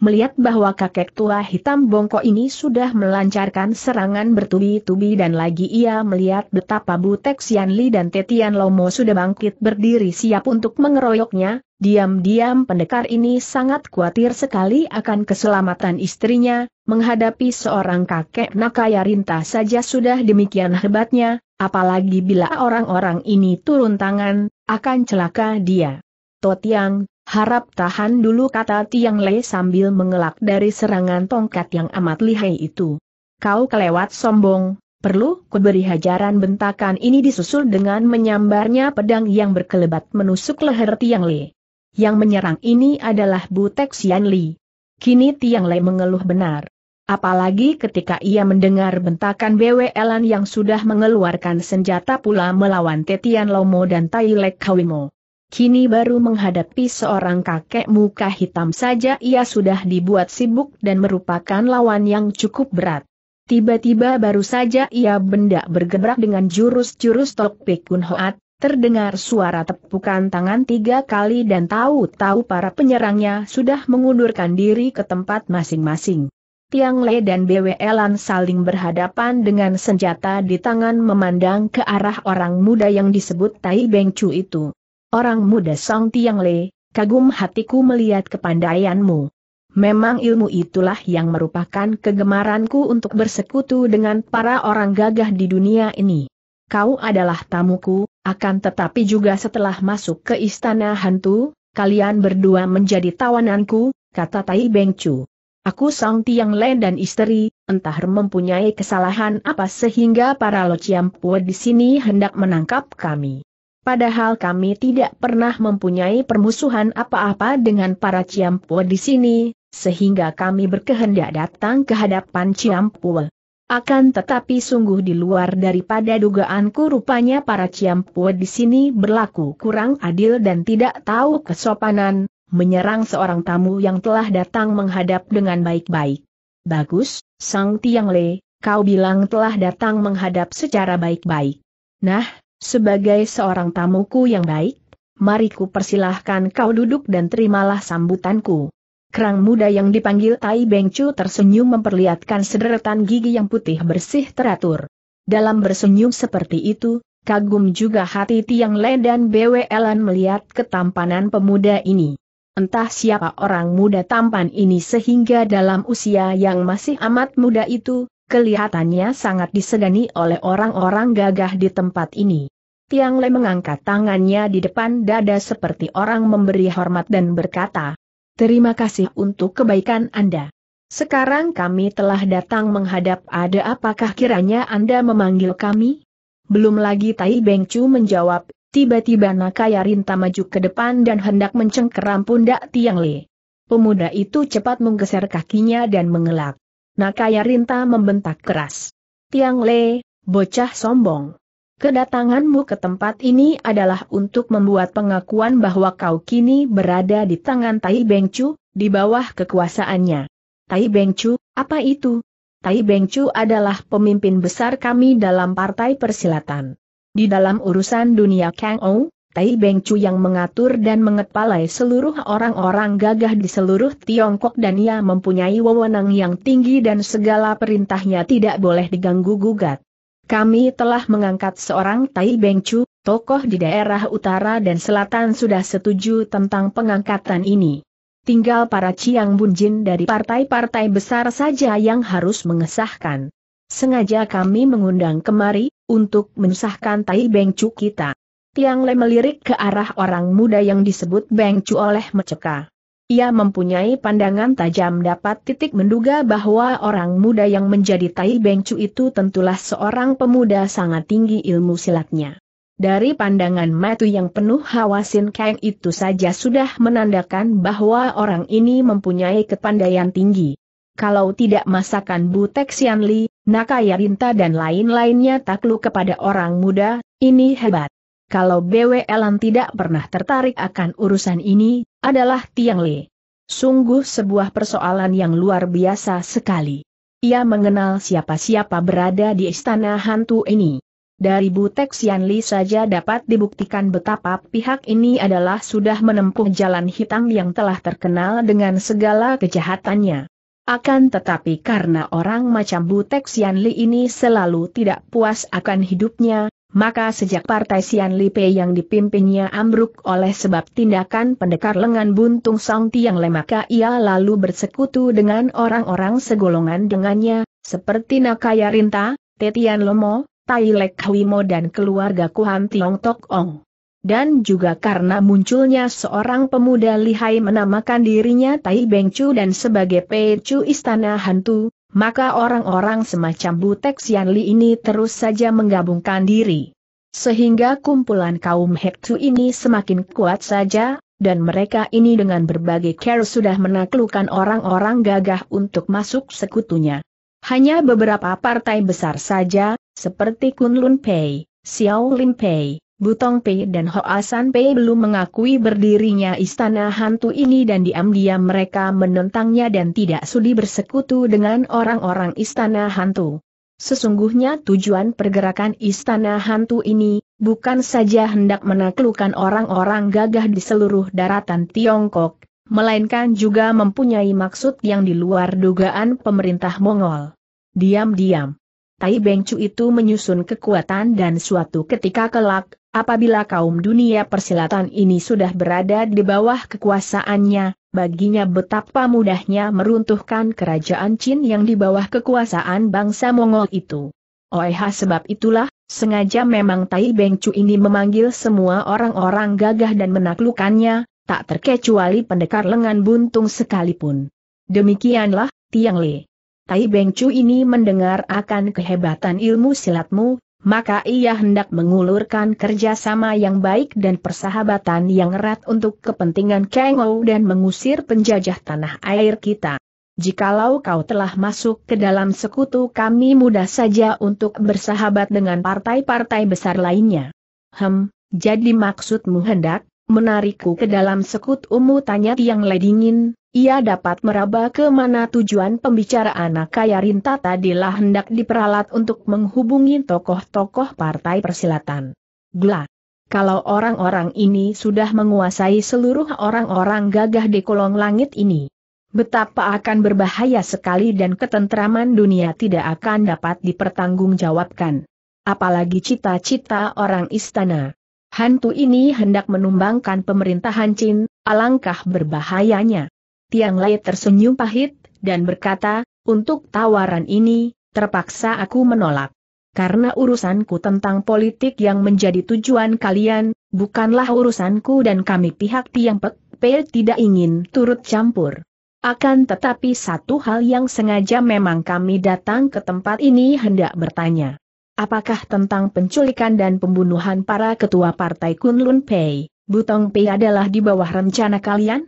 Melihat bahwa kakek tua hitam bongkok ini sudah melancarkan serangan bertubi-tubi dan lagi ia melihat betapa Butek Xianli dan Tetian Lomo sudah bangkit berdiri siap untuk mengeroyoknya, diam-diam pendekar ini sangat khawatir sekali akan keselamatan istrinya, menghadapi seorang kakek nakaya rinta saja sudah demikian hebatnya, apalagi bila orang-orang ini turun tangan, akan celaka dia. Totiang, harap tahan dulu kata Tiang Le sambil mengelak dari serangan tongkat yang amat lihai itu. Kau kelewat sombong, perlu kuberi hajaran bentakan ini disusul dengan menyambarnya pedang yang berkelebat menusuk leher Tiang Le. Yang menyerang ini adalah Butek Xian Li. Kini Tiang Le mengeluh benar apalagi ketika ia mendengar bentakan BWLan yang sudah mengeluarkan senjata pula melawan Tetian Lomo dan Tailek Kawimo. Kini baru menghadapi seorang kakek muka hitam saja ia sudah dibuat sibuk dan merupakan lawan yang cukup berat. Tiba-tiba baru saja ia benda bergebrak dengan jurus-jurus Tok Pikun Hoat, Terdengar suara tepukan tangan tiga kali dan tahu-tahu para penyerangnya sudah mengundurkan diri ke tempat masing-masing. Tiang Le dan BWLan saling berhadapan dengan senjata di tangan memandang ke arah orang muda yang disebut Tai Beng Chu itu. Orang muda Song Tiang Le, kagum hatiku melihat kepandaianmu. Memang ilmu itulah yang merupakan kegemaranku untuk bersekutu dengan para orang gagah di dunia ini. Kau adalah tamuku, akan tetapi juga setelah masuk ke istana hantu, kalian berdua menjadi tawananku, kata Tai Beng Chu. Aku Sang Tiang Len dan istri, entah mempunyai kesalahan apa sehingga para Lociampue di sini hendak menangkap kami. Padahal kami tidak pernah mempunyai permusuhan apa-apa dengan para Ciampue di sini, sehingga kami berkehendak datang ke hadapan Ciampue. Akan tetapi sungguh di luar daripada dugaanku rupanya para Ciampue di sini berlaku kurang adil dan tidak tahu kesopanan, menyerang seorang tamu yang telah datang menghadap dengan baik-baik. Bagus, Sang Tiang Le, kau bilang telah datang menghadap secara baik-baik. Nah, sebagai seorang tamuku yang baik, mariku persilahkan kau duduk dan terimalah sambutanku. Kerang muda yang dipanggil Tai Bengcu tersenyum memperlihatkan sederetan gigi yang putih bersih teratur. Dalam bersenyum seperti itu, kagum juga hati Tiang Le dan Elan melihat ketampanan pemuda ini. Entah siapa orang muda tampan ini sehingga dalam usia yang masih amat muda itu, kelihatannya sangat disegani oleh orang-orang gagah di tempat ini. Tiang Le mengangkat tangannya di depan dada seperti orang memberi hormat dan berkata, Terima kasih untuk kebaikan Anda. Sekarang kami telah datang menghadap ada apakah kiranya Anda memanggil kami? Belum lagi Tai Beng Chu menjawab, Tiba-tiba Nakaya Rinta maju ke depan dan hendak mencengkeram pundak Tiang Le. Pemuda itu cepat menggeser kakinya dan mengelak. Nakaya Rinta membentak keras. Tiang Le, bocah sombong. Kedatanganmu ke tempat ini adalah untuk membuat pengakuan bahwa kau kini berada di tangan Tai Bengcu, di bawah kekuasaannya. Tai Bengcu, apa itu? Tai Bengcu adalah pemimpin besar kami dalam partai persilatan. Di dalam urusan dunia Kang Ou, Tai Beng Chu yang mengatur dan mengepalai seluruh orang-orang gagah di seluruh Tiongkok dan ia mempunyai wewenang yang tinggi dan segala perintahnya tidak boleh diganggu-gugat. Kami telah mengangkat seorang Tai Beng Chu, tokoh di daerah utara dan selatan sudah setuju tentang pengangkatan ini. Tinggal para Ciang Bunjin dari partai-partai besar saja yang harus mengesahkan. Sengaja kami mengundang kemari, untuk mensahkan Tai Bengcu kita. Tiang Le melirik ke arah orang muda yang disebut Bengcu oleh Meceka. Ia mempunyai pandangan tajam dapat titik menduga bahwa orang muda yang menjadi Tai Bengcu itu tentulah seorang pemuda sangat tinggi ilmu silatnya. Dari pandangan matu yang penuh hawa keng itu saja sudah menandakan bahwa orang ini mempunyai kepandaian tinggi kalau tidak masakan Butek Sian Li, Nakaya Rinta dan lain-lainnya takluk kepada orang muda, ini hebat. Kalau BW Elan tidak pernah tertarik akan urusan ini, adalah Tiang Li. Sungguh sebuah persoalan yang luar biasa sekali. Ia mengenal siapa-siapa berada di istana hantu ini. Dari Butek Sian Li saja dapat dibuktikan betapa pihak ini adalah sudah menempuh jalan hitam yang telah terkenal dengan segala kejahatannya. Akan tetapi karena orang macam Butek Sian Li ini selalu tidak puas akan hidupnya, maka sejak partai Sian Li Pei yang dipimpinnya ambruk oleh sebab tindakan pendekar lengan buntung Song Tiang Le maka ia lalu bersekutu dengan orang-orang segolongan dengannya, seperti Nakaya Rinta, Tetian Lomo, Tai Lek Hwimo dan keluarga Kuan Tiong Tok Ong dan juga karena munculnya seorang pemuda lihai menamakan dirinya Tai Beng Chu dan sebagai Pei Chu Istana Hantu, maka orang-orang semacam Butek Sian Li ini terus saja menggabungkan diri. Sehingga kumpulan kaum Hektu ini semakin kuat saja, dan mereka ini dengan berbagai care sudah menaklukkan orang-orang gagah untuk masuk sekutunya. Hanya beberapa partai besar saja, seperti Kunlun Pei, Xiao Lin Pei, Butong Pei dan Hoasan Pei belum mengakui berdirinya istana hantu ini dan diam-diam mereka menentangnya dan tidak sudi bersekutu dengan orang-orang istana hantu. Sesungguhnya tujuan pergerakan istana hantu ini, bukan saja hendak menaklukkan orang-orang gagah di seluruh daratan Tiongkok, melainkan juga mempunyai maksud yang di luar dugaan pemerintah Mongol. Diam-diam. Tai Bengcu itu menyusun kekuatan dan suatu ketika kelak, Apabila kaum dunia persilatan ini sudah berada di bawah kekuasaannya, baginya betapa mudahnya meruntuhkan kerajaan Chin yang di bawah kekuasaan bangsa Mongol itu. Oeha sebab itulah, sengaja memang Tai Beng ini memanggil semua orang-orang gagah dan menaklukannya, tak terkecuali pendekar lengan buntung sekalipun. Demikianlah, Tiang Le. Tai Beng ini mendengar akan kehebatan ilmu silatmu, maka ia hendak mengulurkan kerjasama yang baik dan persahabatan yang erat untuk kepentingan Kengou dan mengusir penjajah tanah air kita. Jikalau kau telah masuk ke dalam sekutu kami mudah saja untuk bersahabat dengan partai-partai besar lainnya. Hem, jadi maksudmu hendak, Menarikku ke dalam sekut umu tanya tiang ledingin, ia dapat meraba ke mana tujuan pembicaraan Kaya Rinta tadilah hendak diperalat untuk menghubungi tokoh-tokoh partai persilatan. Gla. Kalau orang-orang ini sudah menguasai seluruh orang-orang gagah di kolong langit ini, betapa akan berbahaya sekali dan ketentraman dunia tidak akan dapat dipertanggungjawabkan. Apalagi cita-cita orang istana. Hantu ini hendak menumbangkan pemerintahan Chin, alangkah berbahayanya. Tiang Lei tersenyum pahit, dan berkata, untuk tawaran ini, terpaksa aku menolak. Karena urusanku tentang politik yang menjadi tujuan kalian, bukanlah urusanku dan kami pihak Tiang Pek Pe tidak ingin turut campur. Akan tetapi satu hal yang sengaja memang kami datang ke tempat ini hendak bertanya. Apakah tentang penculikan dan pembunuhan para ketua partai Kunlun Pei, Butong Pei adalah di bawah rencana kalian?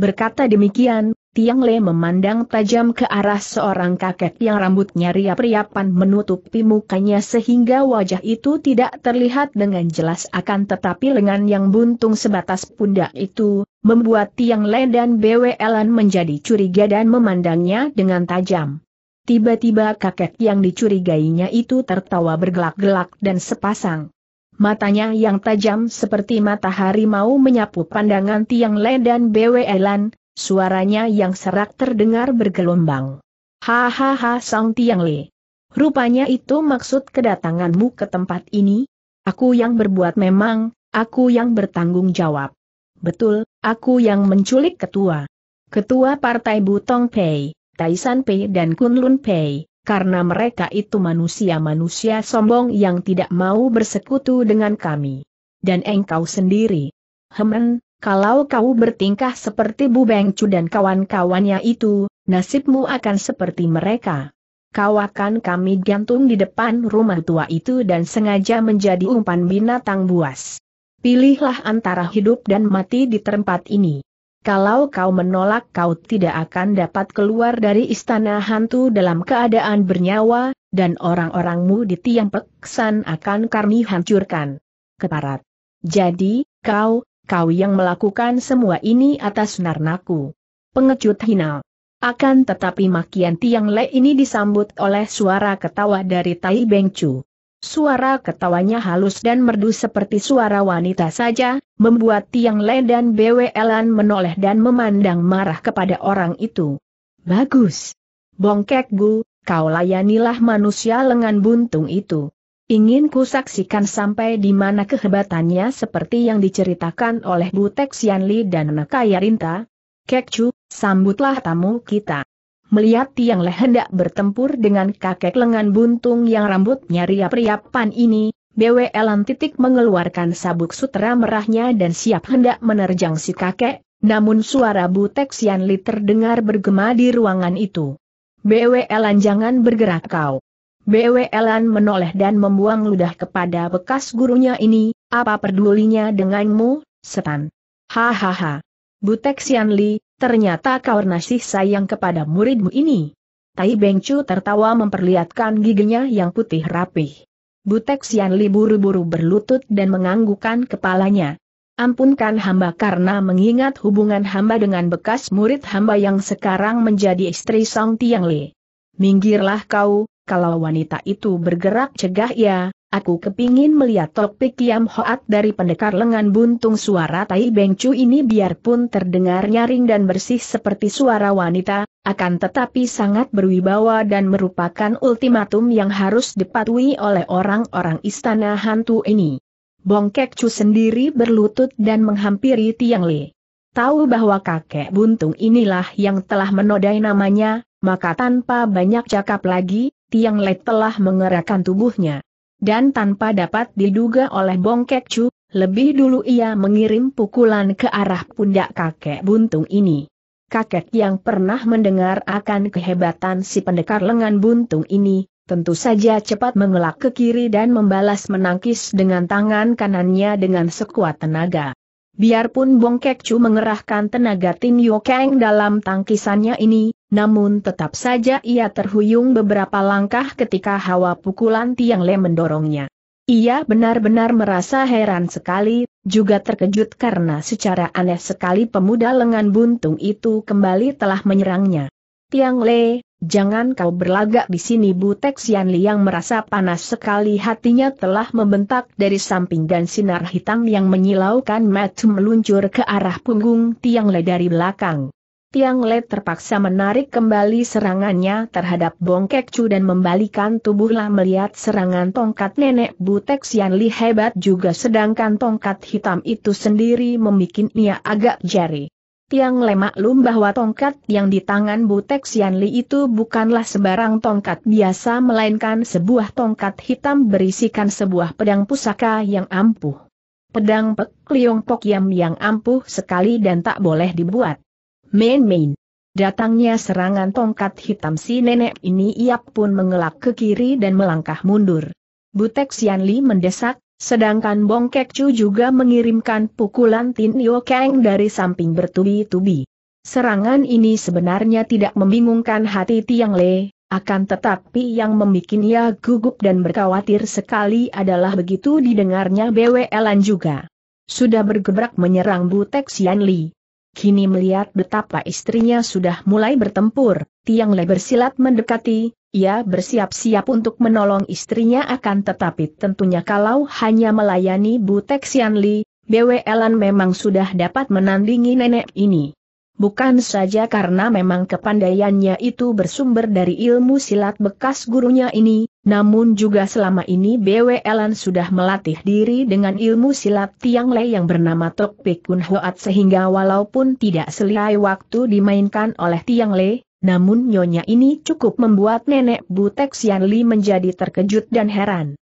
Berkata demikian, Tiang Le memandang tajam ke arah seorang kakek yang rambutnya riap-riapan menutupi mukanya sehingga wajah itu tidak terlihat dengan jelas akan tetapi lengan yang buntung sebatas pundak itu, membuat Tiang Le dan Elan menjadi curiga dan memandangnya dengan tajam. Tiba-tiba kakek yang dicurigainya itu tertawa bergelak-gelak dan sepasang. Matanya yang tajam seperti matahari mau menyapu pandangan Tiang Le dan Elan. suaranya yang serak terdengar bergelombang. Hahaha Sang Tiang Le. Rupanya itu maksud kedatanganmu ke tempat ini? Aku yang berbuat memang, aku yang bertanggung jawab. Betul, aku yang menculik ketua. Ketua Partai Butong Pei. Taisan Pei dan Kunlun Pei, karena mereka itu manusia-manusia sombong yang tidak mau bersekutu dengan kami. Dan engkau sendiri. Hemen, kalau kau bertingkah seperti Bu Beng Chu dan kawan-kawannya itu, nasibmu akan seperti mereka. Kau akan kami gantung di depan rumah tua itu dan sengaja menjadi umpan binatang buas. Pilihlah antara hidup dan mati di tempat ini. Kalau kau menolak kau tidak akan dapat keluar dari istana hantu dalam keadaan bernyawa, dan orang-orangmu di tiang peksan akan kami hancurkan. Keparat. Jadi, kau, kau yang melakukan semua ini atas narnaku. Pengecut hina. Akan tetapi makian tiang le ini disambut oleh suara ketawa dari Tai Beng Chu. Suara ketawanya halus dan merdu seperti suara wanita saja, membuat Tiang Le dan BWLan menoleh dan memandang marah kepada orang itu. Bagus. Bongkek Gu, kau layanilah manusia lengan buntung itu. Ingin ku saksikan sampai di mana kehebatannya seperti yang diceritakan oleh Bu Xianli dan Nakaya Rinta. Kekcu, sambutlah tamu kita melihat Tiang lehendak hendak bertempur dengan kakek lengan buntung yang rambutnya riap-riapan ini, BWLan titik mengeluarkan sabuk sutra merahnya dan siap hendak menerjang si kakek, namun suara Butek Sian Li terdengar bergema di ruangan itu. BWLan jangan bergerak kau. BWLan menoleh dan membuang ludah kepada bekas gurunya ini, apa pedulinya denganmu, setan. Hahaha. Butek Sian Li, Ternyata kau nasih sayang kepada muridmu ini. Tai Bengcu tertawa memperlihatkan giginya yang putih rapih. Butek Li buru-buru berlutut dan menganggukkan kepalanya. Ampunkan hamba karena mengingat hubungan hamba dengan bekas murid hamba yang sekarang menjadi istri Song Tiang Li. Minggirlah kau, kalau wanita itu bergerak cegah ya, Aku kepingin melihat topik Kiam Hoat dari pendekar lengan buntung suara Tai Beng ini biarpun terdengar nyaring dan bersih seperti suara wanita, akan tetapi sangat berwibawa dan merupakan ultimatum yang harus dipatuhi oleh orang-orang istana hantu ini. Bongkek Chu sendiri berlutut dan menghampiri Tiang Li. Tahu bahwa kakek buntung inilah yang telah menodai namanya, maka tanpa banyak cakap lagi, Tiang Le telah mengerahkan tubuhnya dan tanpa dapat diduga oleh Bongkek Chu, lebih dulu ia mengirim pukulan ke arah pundak kakek buntung ini. Kakek yang pernah mendengar akan kehebatan si pendekar lengan buntung ini, tentu saja cepat mengelak ke kiri dan membalas menangkis dengan tangan kanannya dengan sekuat tenaga. Biarpun Bong Kekcu mengerahkan tenaga Yo keng dalam tangkisannya ini, namun tetap saja ia terhuyung beberapa langkah ketika hawa pukulan Tiang Le mendorongnya. Ia benar-benar merasa heran sekali, juga terkejut karena secara aneh sekali pemuda lengan buntung itu kembali telah menyerangnya. Tiang Le, Jangan kau berlagak di sini Butek Sian yang merasa panas sekali hatinya telah membentak dari samping dan sinar hitam yang menyilaukan mata meluncur ke arah punggung Tiang Le dari belakang. Tiang Le terpaksa menarik kembali serangannya terhadap Bongkek Chu dan membalikan tubuhlah melihat serangan tongkat nenek Butek Sian Li hebat juga sedangkan tongkat hitam itu sendiri membuatnya agak jari. Tiang lemak lum bahwa tongkat yang di tangan Butek Xianli itu bukanlah sebarang tongkat biasa melainkan sebuah tongkat hitam berisikan sebuah pedang pusaka yang ampuh. Pedang Pek Liong Pok Yam yang ampuh sekali dan tak boleh dibuat. Main-main. Datangnya serangan tongkat hitam si nenek ini ia pun mengelak ke kiri dan melangkah mundur. Butek Xianli mendesak, Sedangkan Kek Chu juga mengirimkan pukulan Tin Yo Kang dari samping bertubi-tubi. Serangan ini sebenarnya tidak membingungkan hati Tiang Le, akan tetapi yang membuatnya gugup dan berkhawatir sekali adalah begitu didengarnya BWLan juga. Sudah bergebrak menyerang Butek Xian Li. Kini melihat betapa istrinya sudah mulai bertempur, Tiang Le bersilat mendekati, ia bersiap-siap untuk menolong istrinya akan tetapi tentunya kalau hanya melayani Bu Texian Li, BWLan memang sudah dapat menandingi nenek ini. Bukan saja karena memang kepandaiannya itu bersumber dari ilmu silat bekas gurunya ini, namun juga selama ini BWLan sudah melatih diri dengan ilmu silat Tiang Le yang bernama Tok Pek Hoat sehingga walaupun tidak selai waktu dimainkan oleh Tiang Le, namun nyonya ini cukup membuat nenek Butek Xianli Li menjadi terkejut dan heran.